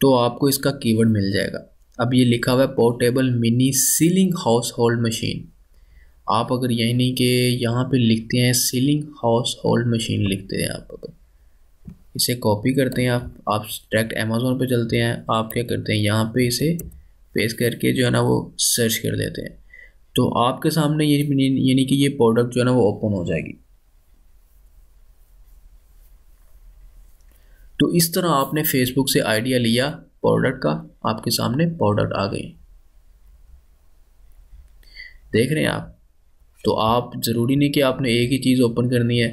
तो आपको इसका कीवर्ड मिल जाएगा अब ये लिखा हुआ है portable mini sealing household machine आप अगर यही नहीं कि यहाँ पर लिखते हैं सीलिंग हाउस होल्ड मशीन लिखते हैं आप अगर इसे कॉपी करते हैं आप आप डायरेक्ट अमेज़ोन पे चलते हैं आप क्या करते हैं यहाँ पे इसे पेस्ट करके जो है ना वो सर्च कर देते हैं तो आपके सामने ये यानी कि ये प्रोडक्ट जो है ना वो ओपन हो जाएगी तो इस तरह आपने फेसबुक से आइडिया लिया प्रोडक्ट का आपके सामने प्रोडक्ट आ गई देख रहे हैं आप तो आप ज़रूरी नहीं कि आपने एक ही चीज़ ओपन करनी है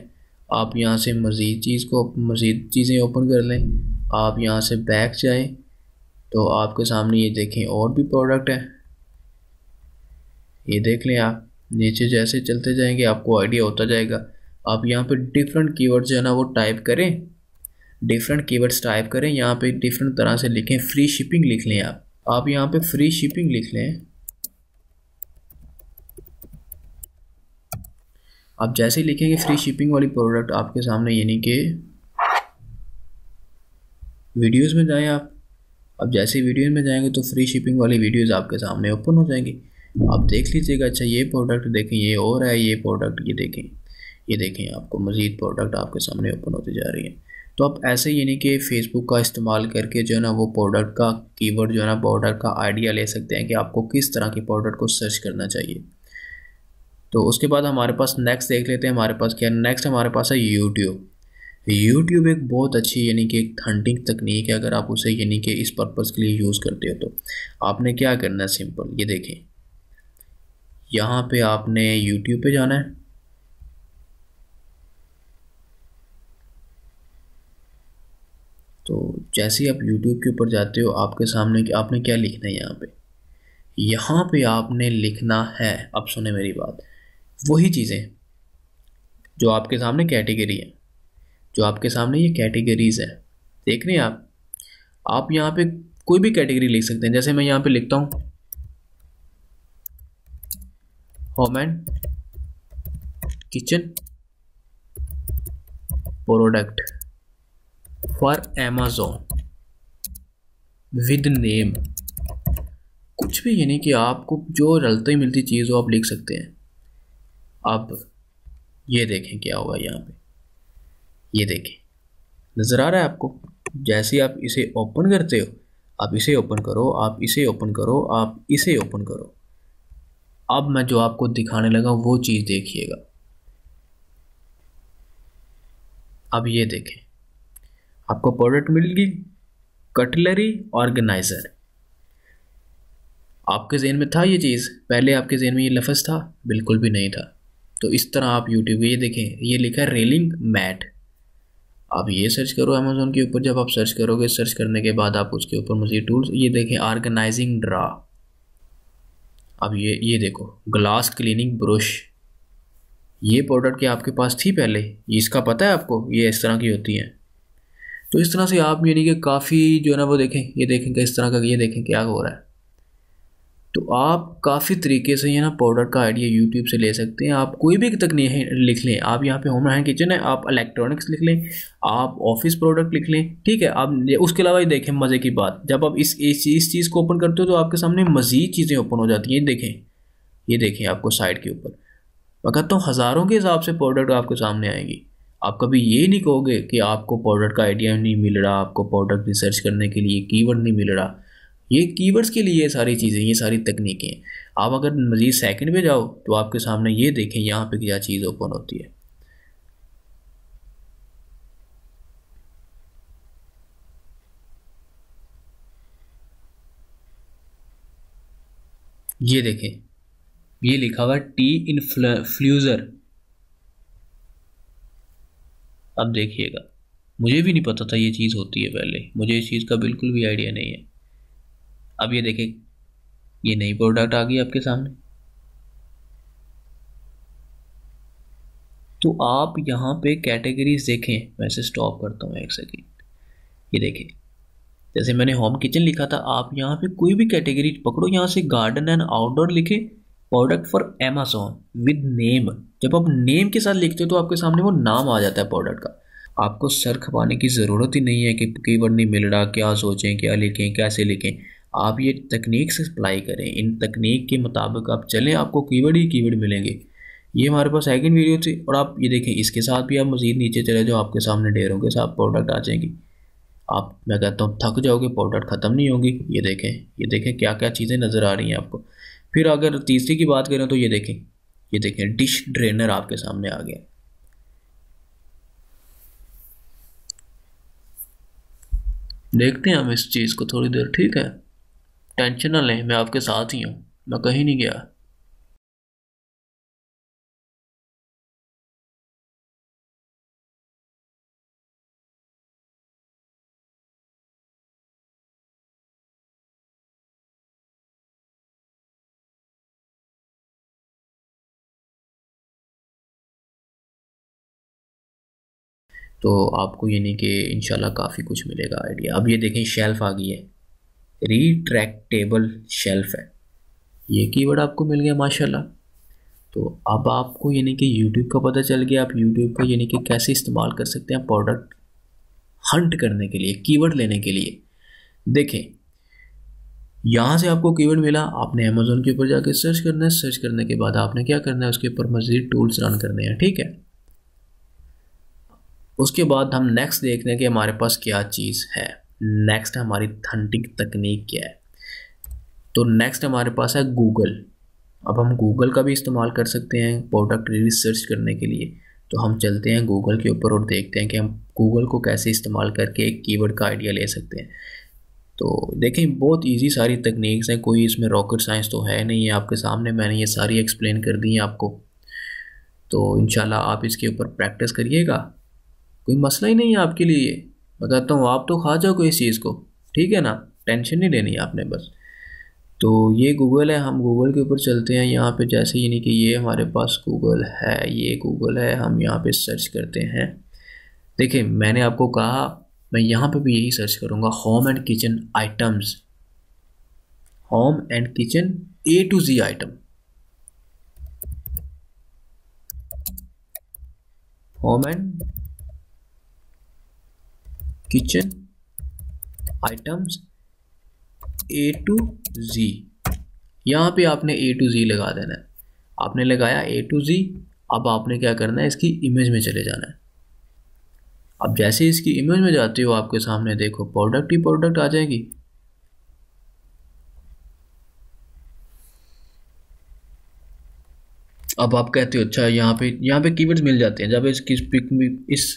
आप यहाँ से मज़ीद चीज़ को मज़ीद चीज़ें ओपन कर लें आप यहाँ से बैक जाएं तो आपके सामने ये देखें और भी प्रोडक्ट है ये देख लें आप नीचे जैसे चलते जाएंगे आपको आइडिया होता जाएगा आप यहाँ पे डिफरेंट कीवर्ड्स जो है ना वो टाइप करें डिफरेंट कीवर्ड्स टाइप करें यहाँ पे डिफरेंट तरह से लिखें फ्री शिपिंग लिख लें आप आप यहाँ पे फ्री शिपिंग लिख लें आप जैसे ही लिखेंगे फ्री शिपिंग वाली प्रोडक्ट आपके सामने यानी कि वीडियोस में जाएं आप अब जैसे ही वीडियो में जाएंगे तो फ्री शिपिंग वाली वीडियोस आपके सामने ओपन हो जाएंगी आप देख लीजिएगा अच्छा ये प्रोडक्ट देखें ये और है ये प्रोडक्ट ये देखें ये देखें आपको मज़ीद प्रोडक्ट आपके सामने ओपन होती जा रही है तो आप ऐसे यानी कि फ़ेसबुक का इस्तेमाल करके जो है ना वो प्रोडक्ट का कीवर्ड जो है ना प्रोडक्ट का आइडिया ले सकते हैं कि आपको किस तरह के प्रोडक्ट को सर्च करना चाहिए तो उसके बाद हमारे पास नेक्स्ट देख लेते हैं हमारे पास क्या नेक्स्ट हमारे पास है यूट्यूब यूट्यूब एक बहुत अच्छी यानी कि एक थंडिंग तकनीक है अगर आप उसे यानी कि इस पर्पज़ के लिए यूज़ करते हो तो आपने क्या करना है सिंपल ये देखें यहाँ पे आपने यूट्यूब पे जाना है तो जैसे ही आप यूट्यूब के ऊपर जाते हो आपके सामने कि आपने क्या लिखना है यहाँ पे यहाँ पे आपने लिखना है अब सुने मेरी बात वही चीज़ें जो आपके सामने कैटेगरी है जो आपके सामने ये कैटेगरीज है देख रहे हैं आप आप यहाँ पे कोई भी कैटेगरी लिख सकते हैं जैसे मैं यहाँ पे लिखता हूँ home and kitchen product for Amazon with name कुछ भी यानी कि आपको जो ही मिलती चीज़ हो आप लिख सकते हैं अब ये देखें क्या होगा यहाँ पे ये देखें नज़र आ रहा है आपको जैसे आप इसे ओपन करते हो आप इसे ओपन करो आप इसे ओपन करो आप इसे ओपन करो अब मैं जो आपको दिखाने लगा वो चीज़ देखिएगा अब ये देखें आपको प्रोडक्ट मिलेगी कटलरी ऑर्गेनाइज़र आपके जेन में था ये चीज़ पहले आपके जेन में ये लफ्ज़ था बिल्कुल भी नहीं था तो इस तरह आप यूट्यूब ये देखें ये लिखा है रेलिंग मैट आप ये सर्च करो अमेजोन के ऊपर जब आप सर्च करोगे सर्च करने के बाद आप उसके ऊपर मुझे टूल्स ये देखें आर्गेनाइजिंग ड्रा अब ये ये देखो ग्लास क्लीनिंग ब्रश ये प्रोडक्ट क्या आपके पास थी पहले इसका पता है आपको ये इस तरह की होती हैं तो इस तरह से आप यानी कि काफ़ी जो है ना वो देखें ये देखें कि इस तरह का ये देखें क्या हो रहा है तो आप काफ़ी तरीके से ये ना पाउडर का आइडिया यूट्यूब से ले सकते हैं आप कोई भी तकनीक लिख लें आप यहाँ पे होम हैंड किचन है आप इलेक्ट्रॉनिक्स लिख लें आप ऑफिस प्रोडक्ट लिख लें ठीक है आप उसके अलावा ये देखें मज़े की बात जब आप इस इस, इस चीज़ को ओपन करते हो तो आपके सामने मज़ीद चीज़ें ओपन हो जाती हैं देखें ये देखें आपको साइड के ऊपर मैं तो हज़ारों के हिसाब से प्रोडक्ट आपके सामने आएगी आप कभी ये नहीं कहोगे कि आपको प्रोडक्ट का आइडिया नहीं मिल रहा आपको प्रोडक्ट रिसर्च करने के लिए कीवर्ड नहीं मिल रहा ये कीवर्ड्स के लिए ये सारी चीज़ें ये सारी तकनीकें आप अगर मज़ीद सेकंड पे जाओ तो आपके सामने ये देखें यहाँ पे क्या चीज़ ओपन होती है ये देखें ये लिखा हुआ टी इन फ्ल्यूजर अब देखिएगा मुझे भी नहीं पता था ये चीज़ होती है पहले मुझे इस चीज़ का बिल्कुल भी आइडिया नहीं है अब ये देखें ये नई प्रोडक्ट आ गई आपके सामने तो आप यहाँ पे कैटेगरीज देखें मैं इसे स्टॉप करता हूँ एक सेकेंड ये देखें जैसे मैंने होम किचन लिखा था आप यहाँ पे कोई भी कैटेगरी पकड़ो यहाँ से गार्डन एंड आउटडोर लिखे product for Amazon with name जब आप नेम के साथ लिखते हो तो आपके सामने वो नाम आ जाता है प्रोडक्ट का आपको सर खपाने की ज़रूरत ही नहीं है कि कीवर्ड नहीं मिल रहा क्या सोचें क्या लिखें कैसे लिखें आप ये तकनीक से अप्लाई करें इन तकनीक के मुताबिक आप चलें आपको कीवर्ड ही कीवर्ड मिलेंगे ये हमारे पास सेकेंड वीडियो थी और आप ये देखें इसके साथ भी आप मज़ीद नीचे चले जाओ आपके सामने डेरों के साथ प्रोडक्ट आ जाएंगी आप मैं कहता हूँ थक जाओगे प्रोडक्ट ख़त्म नहीं होंगी ये देखें ये देखें क्या क्या चीज़ें नज़र आ रही हैं आपको फिर अगर तीसरी की बात करें तो ये देखें ये देखें डिश ड्रेनर आपके सामने आ गया देखते हैं हम इस चीज़ को थोड़ी देर ठीक है टेंशन ना लें मैं आपके साथ ही हूँ मैं कहीं नहीं गया तो आपको यानी कि इंशाल्लाह काफ़ी कुछ मिलेगा आइडिया अब ये देखें शेल्फ़ आ गई है रिट्रैक्टेबल शेल्फ है ये कीवर्ड आपको मिल गया माशाल्लाह तो अब आपको यानी कि YouTube का पता चल गया आप YouTube का यानी कि कैसे इस्तेमाल कर सकते हैं प्रोडक्ट हंट करने के लिए कीवर्ड लेने के लिए देखें यहाँ से आपको कीवर्ड मिला आपने अमेजोन के ऊपर जाके सर्च करना है सर्च करने के बाद आपने क्या करना है उसके ऊपर मज़ीद टूल्स रन करने हैं ठीक है उसके बाद हम नेक्स्ट देखने के हैं कि हमारे पास क्या चीज़ है नेक्स्ट हमारी थंटिंग तकनीक क्या है तो नेक्स्ट हमारे पास है गूगल अब हम गूगल का भी इस्तेमाल कर सकते हैं प्रोडक्ट रिसर्च करने के लिए तो हम चलते हैं गूगल के ऊपर और देखते हैं कि हम गूगल को कैसे इस्तेमाल करके एक कीवर्ड का आइडिया ले सकते हैं तो देखें बहुत इजी सारी तकनीक्स हैं कोई इसमें रॉकेट साइंस तो है नहीं है आपके सामने मैंने ये सारी एक्सप्लेन कर दी है आपको तो इन आप इसके ऊपर प्रैक्टिस करिएगा कोई मसला ही नहीं है आपके लिए बताता हूँ आप तो खा जाओ कोई इस चीज़ को ठीक है ना टेंशन नहीं लेनी आपने बस तो ये गूगल है हम गूगल के ऊपर चलते हैं यहाँ पे जैसे ही नहीं कि ये हमारे पास गूगल है ये गूगल है हम यहाँ पे सर्च करते हैं देखिए मैंने आपको कहा मैं यहाँ पे भी यही सर्च करूँगा home and kitchen items home and kitchen A to Z item home and kitchen items A to Z यहाँ पे आपने ए टू जी लगा देना है आपने लगाया ए टू जी अब आपने क्या करना है इसकी इमेज में चले जाना है अब जैसे इसकी इमेज में जाते हो आपके सामने देखो प्रोडक्ट ही प्रोडक्ट आ जाएगी अब आप कहते हो अच्छा यहाँ पे यहाँ पे कीवर्ड्स मिल जाते हैं जब इस इसकी इस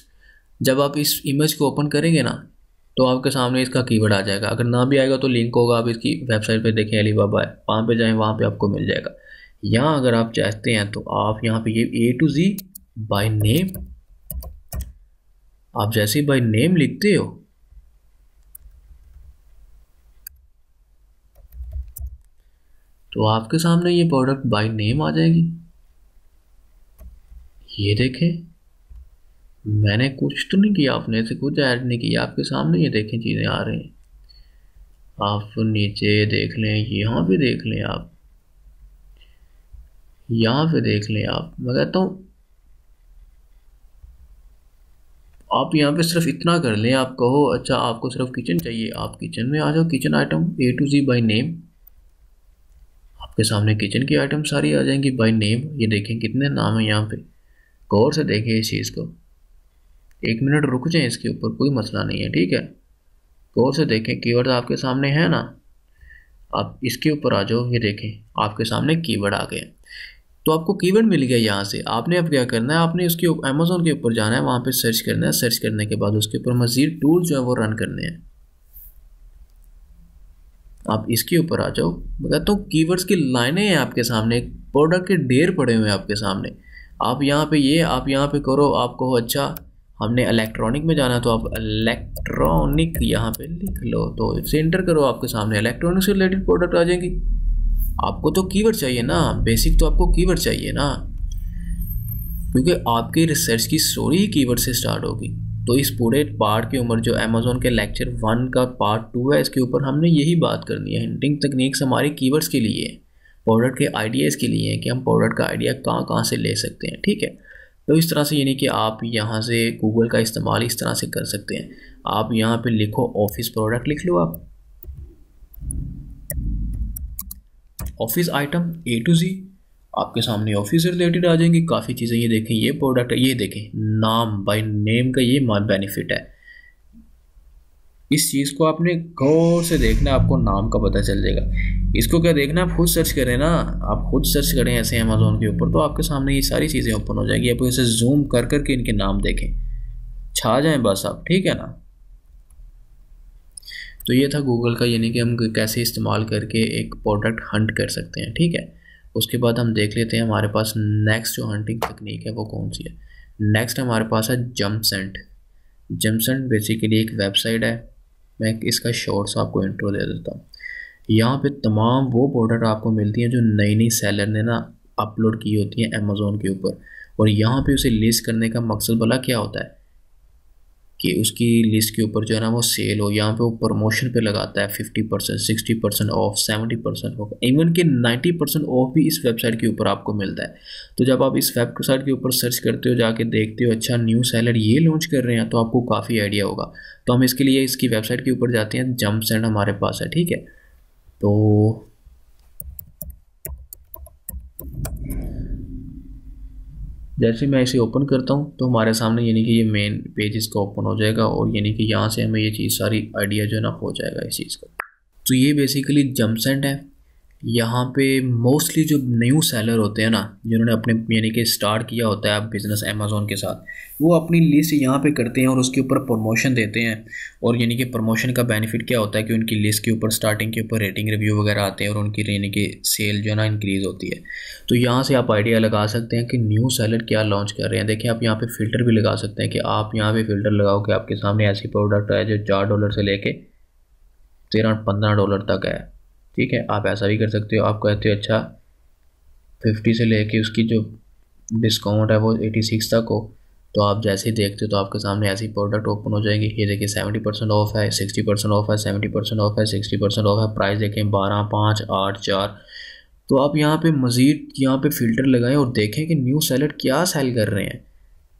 जब आप इस इमेज को ओपन करेंगे ना तो आपके सामने इसका कीवर्ड आ जाएगा अगर ना भी आएगा तो लिंक होगा आप इसकी वेबसाइट पर देखें अली बाबा है वहाँ पर जाएँ वहाँ पर आपको मिल जाएगा यहाँ अगर आप चाहते हैं तो आप यहाँ पे ये A to Z by name आप जैसे ही बाय नेम लिखते हो तो आपके सामने ये प्रोडक्ट बाय नेम आ जाएगी ये देखें मैंने कुछ तो नहीं किया आपने ऐसे कुछ ऐड नहीं किया आपके सामने ये देखें चीज़ें आ रही हैं आप नीचे देख लें यहाँ पे देख लें आप यहाँ पे देख लें आप मैं कहता हूँ आप यहाँ पे सिर्फ इतना कर लें आप कहो अच्छा आपको सिर्फ किचन चाहिए आप किचन में आ जाओ kitchen item A to Z by name आपके सामने किचन की आइटम सारी आ जाएंगी बाई नेम ये देखें कितने नाम है यहाँ पे गौर से देखें इस चीज़ को एक मिनट रुक जाए इसके ऊपर कोई मसला नहीं है ठीक है गौर से देखें कीवर्ड आपके सामने है ना आप इसके ऊपर आ जाओ ये देखें आपके सामने कीवर्ड आ गया तो आपको कीवर्ड मिल गया यहाँ से आपने अब क्या करना है आपने उसके अमेज़ोन के ऊपर जाना है वहाँ पे सर्च करना है सर्च करने के बाद उसके ऊपर मज़ीद टूल जो है वो रन करने हैं आप इसके ऊपर आ जाओ मैं तो कीवर्ड्स की लाइनें हैं आपके सामने प्रोडक्ट के ढेर पड़े हुए हैं आपके सामने आप यहाँ पे ये आप यहाँ पे करो आप कहो अच्छा हमने इलेक्ट्रॉनिक में जाना तो आप इलेक्ट्रॉनिक यहाँ पे लिख लो तो इसे इंटर करो आपके सामने इलेक्ट्रॉनिक से रिलेटेड प्रोडक्ट आ जाएंगी आपको तो कीवर्ड चाहिए ना बेसिक तो आपको कीवर्ड चाहिए ना क्योंकि आपकी रिसर्च की स्टोरी ही कीवर्ड से स्टार्ट होगी तो इस पूरे पार्ट की उम्र जो अमेजोन के लेक्चर वन का पार्ट टू है इसके ऊपर हमने यही बात करनी है हिंटिंग तकनीक्स हमारी कीवर्ड्स के लिए प्रोडक्ट के आइडियाज़ के लिए हैं कि हम प्रोडक्ट का आइडिया कहाँ कहाँ से ले सकते हैं ठीक है तो इस तरह से यानी कि आप यहाँ से गूगल का इस्तेमाल इस तरह से कर सकते हैं आप यहाँ पे लिखो ऑफिस प्रोडक्ट लिख लो आप office item A to Z आपके सामने ऑफिस से रिलेटेड आ जाएंगे काफ़ी चीज़ें ये देखें ये प्रोडक्ट है ये देखें नाम बाय नेम का ये बेनिफिट है इस चीज़ को आपने गौर से देखना आपको नाम का पता चल जाएगा इसको क्या देखना आप खुद सर्च करें ना आप खुद सर्च करें ऐसे अमेजोन के ऊपर तो आपके सामने ये सारी चीज़ें ओपन हो जाएगी आप इसे जूम कर कर के इनके नाम देखें छा जाएं बस आप ठीक है ना तो ये था गूगल का यानी कि हम कैसे इस्तेमाल करके एक प्रोडक्ट हंट कर सकते हैं ठीक है उसके बाद हम देख लेते हैं हमारे पास नेक्स्ट जो हंटिंग तकनीक है वो कौन सी है नेक्स्ट हमारे पास है जम्पसेंट जम्पसेंट बेसिकली एक वेबसाइट है मैं इसका शॉर्ट सा आपको इंट्रो दे देता हूँ यहाँ पे तमाम वो प्रोडक्ट आपको मिलती हैं जो नई नई सेलर ने ना अपलोड की होती हैं अमेज़ोन के ऊपर और यहाँ पे उसे लिस्ट करने का मकसद भला क्या होता है कि उसकी लिस्ट के ऊपर जो है ना वो सेल हो यहाँ पे वो प्रमोशन पे लगाता है fifty percent sixty percent off seventy percent off even के नाइन्टी परसेंट ऑफ भी इस वेबसाइट के ऊपर आपको मिलता है तो जब आप इस वेबसाइट के ऊपर सर्च करते हो जाके देखते हो अच्छा न्यू सेलर ये लॉन्च कर रहे हैं तो आपको काफ़ी आइडिया होगा तो हम इसके लिए इसकी वेबसाइट के ऊपर जाते हैं जम्प सेंड हमारे पास है ठीक है तो जैसे मैं इसे ओपन करता हूँ तो हमारे सामने यानी कि ये मेन पेज इसका ओपन हो जाएगा और यानी कि यहाँ से हमें ये चीज़ सारी आइडिया जो है ना हो जाएगा इस चीज़ का तो ये बेसिकली जम्पसेंट है यहाँ पे मोस्टली जो न्यू सेलर होते हैं ना जिन्होंने अपने यानी कि स्टार्ट किया होता है बिज़नेस अमेज़ोन के साथ वो अपनी लिस्ट यहाँ पे करते हैं और उसके ऊपर प्रमोशन देते हैं और यानी कि प्रमोशन का बेनिफिट क्या होता है कि उनकी लिस्ट के ऊपर स्टार्टिंग के ऊपर रेटिंग रिव्यू वगैरह आते हैं और उनकी यानी कि सेल जो है ना इंक्रीज़ होती है तो यहाँ से आप आइडिया लगा सकते हैं कि न्यू सेलर क्या लॉन्च कर रहे हैं देखिए आप यहाँ पर फ़िल्टर भी लगा सकते हैं कि आप यहाँ पर फ़िल्टर लगाओ कि आपके सामने ऐसी प्रोडक्ट है जो चार डॉलर से कर तेरह पंद्रह डॉलर तक है ठीक है आप ऐसा भी कर सकते हो आप कहते हो अच्छा फिफ्टी से लेके उसकी जो डिस्काउंट है वो एटी सिक्स तक हो तो आप जैसे ही देखते हो तो आपके सामने ऐसे ही प्रोडक्ट ओपन हो जाएंगे ये देखिए सेवेंटी परसेंट ऑफ है सिक्सटी परसेंट ऑफ है सेवेंटी परसेंट ऑफ है सिक्सटी परसेंट ऑफ है प्राइस देखें बारह पाँच आठ चार तो आप यहाँ पे मज़ीद यहाँ पे फ़िल्टर लगाएं और देखें कि न्यू सेलर क्या सेल कर रहे हैं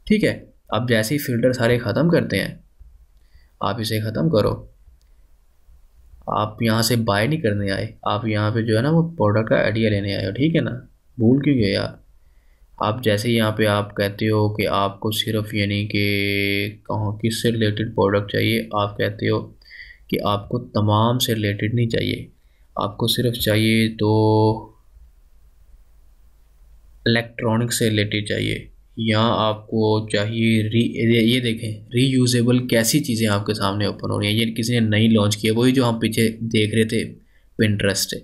ठीक है आप जैसे ही फ़िल्टर सारे ख़त्म करते हैं आप इसे ख़त्म करो आप यहाँ से बाय नहीं करने आए आप यहाँ पे जो है ना वो प्रोडक्ट का आइडिया लेने आए हो ठीक है ना भूल क्यों गए यार आप जैसे यहाँ पे आप कहते हो कि आपको सिर्फ यानी कि कहाँ किस से रिलेटेड प्रोडक्ट चाहिए आप कहते हो कि आपको तमाम से रिलेटेड नहीं चाहिए आपको सिर्फ चाहिए तो इलेक्ट्रॉनिक से रिलेटेड चाहिए यहाँ आपको चाहिए री ये देखें रीयूजेबल कैसी चीज़ें आपके सामने ओपन हो रही हैं ये किसी ने नई लॉन्च किया वही जो हम पीछे देख रहे थे पिंट्रस्ट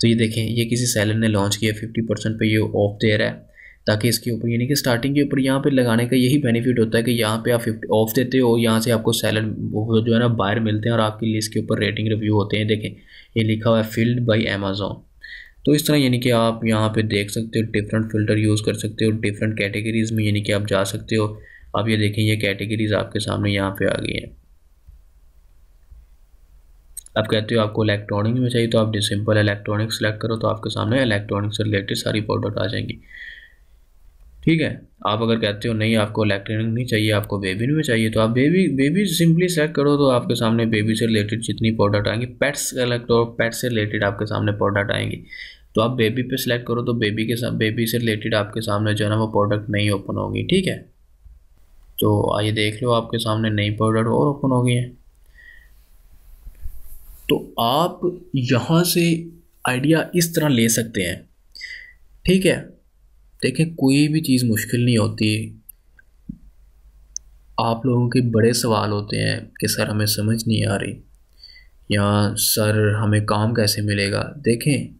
तो ये देखें ये किसी सेलर ने लॉन्च किया फिफ्टी परसेंट पर ये ऑफ दे रहा है ताकि इसके ऊपर यानी कि स्टार्टिंग के ऊपर यहाँ पे लगाने का यही बेनिफिट होता है कि यहाँ पे आप फिफ्टी ऑफ देते हो यहाँ से आपको सेलर जो है ना बायर मिलते हैं और आपकी लिस्ट के ऊपर रेटिंग रिव्यू होते हैं देखें ये लिखा हुआ है फिल्ड बाई अमेजोन तो इस तरह यानी कि आप यहाँ पे देख सकते हो डिफरेंट फिल्टर यूज़ कर सकते हो डिफरेंट कैटेगरीज में यानी कि आप जा सकते हो आप ये देखें ये कैटेगरीज आपके सामने यहाँ पे आ गई हैं आप कहते हो आपको इलेक्ट्रॉनिक में चाहिए तो आप सिंपल इलेक्ट्रॉनिक सेलेक्ट करो तो आपके सामने इलेक्ट्रॉनिक से रिलेटेड सारी प्रोडक्ट आ जाएंगी ठीक है आप अगर कहते हो नहीं आपको इलेक्ट्रॉनिक नहीं चाहिए आपको बेबी में चाहिए तो आप बेबी बेबी सिंपली सेलेक्ट करो तो आपके सामने बेबी से रिलेटेड जितनी प्रोडक्ट आएंगे पेट्स सेलेक्ट करो पेट से रिलेटेड आपके सामने प्रोडक्ट आएंगी तो आप बेबी पे सेलेक्ट करो तो बेबी के साथ बेबी से रिलेटेड आपके सामने जो है ना वो प्रोडक्ट नहीं ओपन होगी ठीक है तो आइए देख लो आपके सामने नई प्रोडक्ट और ओपन हो गई है तो आप यहाँ से आइडिया इस तरह ले सकते हैं ठीक है देखें कोई भी चीज़ मुश्किल नहीं होती आप लोगों के बड़े सवाल होते हैं कि सर हमें समझ नहीं आ रही या सर हमें काम कैसे मिलेगा देखें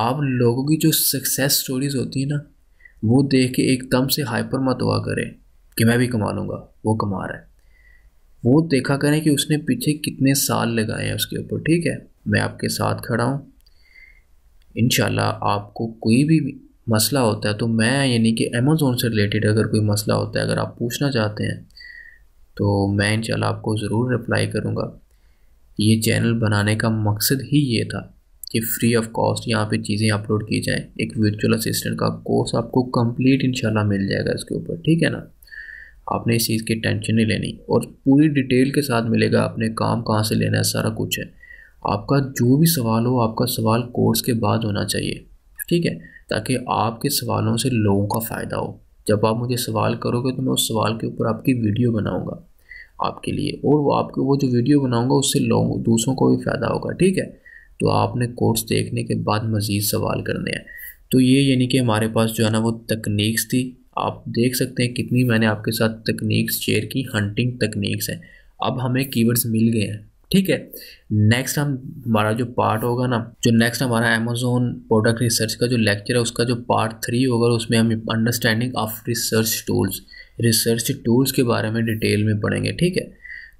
आप लोगों की जो सक्सेस स्टोरीज़ होती है ना वो देख के एकदम से हाइपर मत हुआ करें कि मैं भी कमा लूँगा वो कमा रहा है वो देखा करें कि उसने पीछे कितने साल लगाए हैं उसके ऊपर ठीक है मैं आपके साथ खड़ा हूँ इन आपको कोई भी मसला होता है तो मैं यानी कि अमेज़ोन से रिलेटेड अगर कोई मसला होता है अगर आप पूछना चाहते हैं तो मैं इन आपको ज़रूर रिप्लाई करूँगा ये चैनल बनाने का मकसद ही ये था कि फ्री ऑफ कॉस्ट यहाँ पे चीज़ें अपलोड की जाएं एक वर्चुअल असिस्टेंट का कोर्स आपको कंप्लीट इन मिल जाएगा इसके ऊपर ठीक है ना आपने इस चीज़ की टेंशन नहीं लेनी और पूरी डिटेल के साथ मिलेगा आपने काम कहाँ से लेना है सारा कुछ है आपका जो भी सवाल हो आपका सवाल कोर्स के बाद होना चाहिए ठीक है ताकि आपके सवालों से लोगों का फ़ायदा हो जब आप मुझे सवाल करोगे तो मैं उस सवाल के ऊपर आपकी वीडियो बनाऊँगा आपके लिए और वो आपके वो जो वीडियो बनाऊँगा उससे लोगों दूसरों को भी फ़ायदा होगा ठीक है तो आपने कोर्स देखने के बाद मज़ीद सवाल करने हैं तो ये यानी कि हमारे पास जो है ना वो तकनीक्स थी आप देख सकते हैं कितनी मैंने आपके साथ तकनीक शेयर की हंटिंग तकनीक्स हैं अब हमें कीवर्ड्स मिल गए हैं ठीक है नेक्स्ट हम हमारा जो पार्ट होगा ना जो नेक्स्ट हमारा अमेजोन प्रोडक्ट रिसर्च का जो लेक्चर है उसका जो पार्ट थ्री होगा उसमें हम understanding of research tools research tools के बारे में डिटेल में पढ़ेंगे ठीक है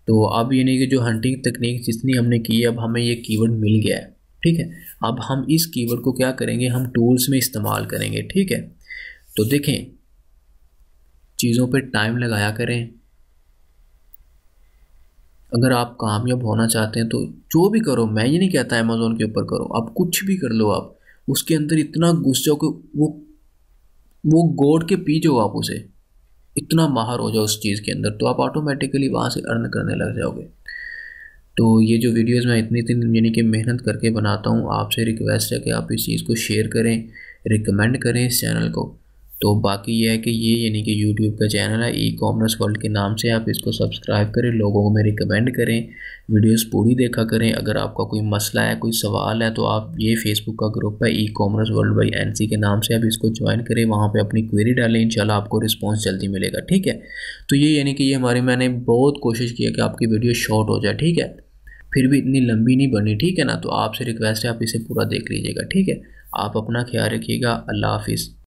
तो अब ये नहीं कि जो हंटिंग तकनीक जितनी हमने की है अब हमें ये कीवर्ड मिल गया है ठीक है अब हम इस कीवर्ड को क्या करेंगे हम टूल्स में इस्तेमाल करेंगे ठीक है तो देखें चीज़ों पर टाइम लगाया करें अगर आप कामयाब होना चाहते हैं तो जो भी करो मैं ये नहीं कहता अमेज़ोन के ऊपर करो आप कुछ भी कर लो आप उसके अंदर इतना घुस जाओ कि वो वो गोड़ के पी जाओ आप उसे इतना माहर हो जाओ उस चीज़ के अंदर तो आप ऑटोमेटिकली वहाँ से अर्न करने लग जाओगे तो ये जो वीडियोज़ मैं इतनी इतनी यानी कि मेहनत करके बनाता हूँ आपसे रिक्वेस्ट है कि आप इस चीज़ को शेयर करें रिकमेंड करें इस चैनल को तो बाकी ये है कि ये यानी कि यूट्यूब का चैनल है ई कॉमर्स वर्ल्ड के नाम से आप इसको सब्सक्राइब करें लोगों को में रिकमेंड करें वीडियोस पूरी देखा करें अगर आपका कोई मसला है कोई सवाल है तो आप ये फेसबुक का ग्रुप है ecommerce world by N के नाम से आप इसको ज्वाइन करें वहाँ पर अपनी क्वेरी डालें इंशाल्लाह आपको रिस्पॉन्स जल्दी मिलेगा ठीक है तो ये यानी कि ये हमारे मैंने बहुत कोशिश किया कि आपकी वीडियो शॉर्ट हो जाए ठीक है फिर भी इतनी लंबी नहीं बनी ठीक है ना तो आपसे रिक्वेस्ट है आप इसे पूरा देख लीजिएगा ठीक है आप अपना ख्याल रखिएगा अल्लाह हाफिज़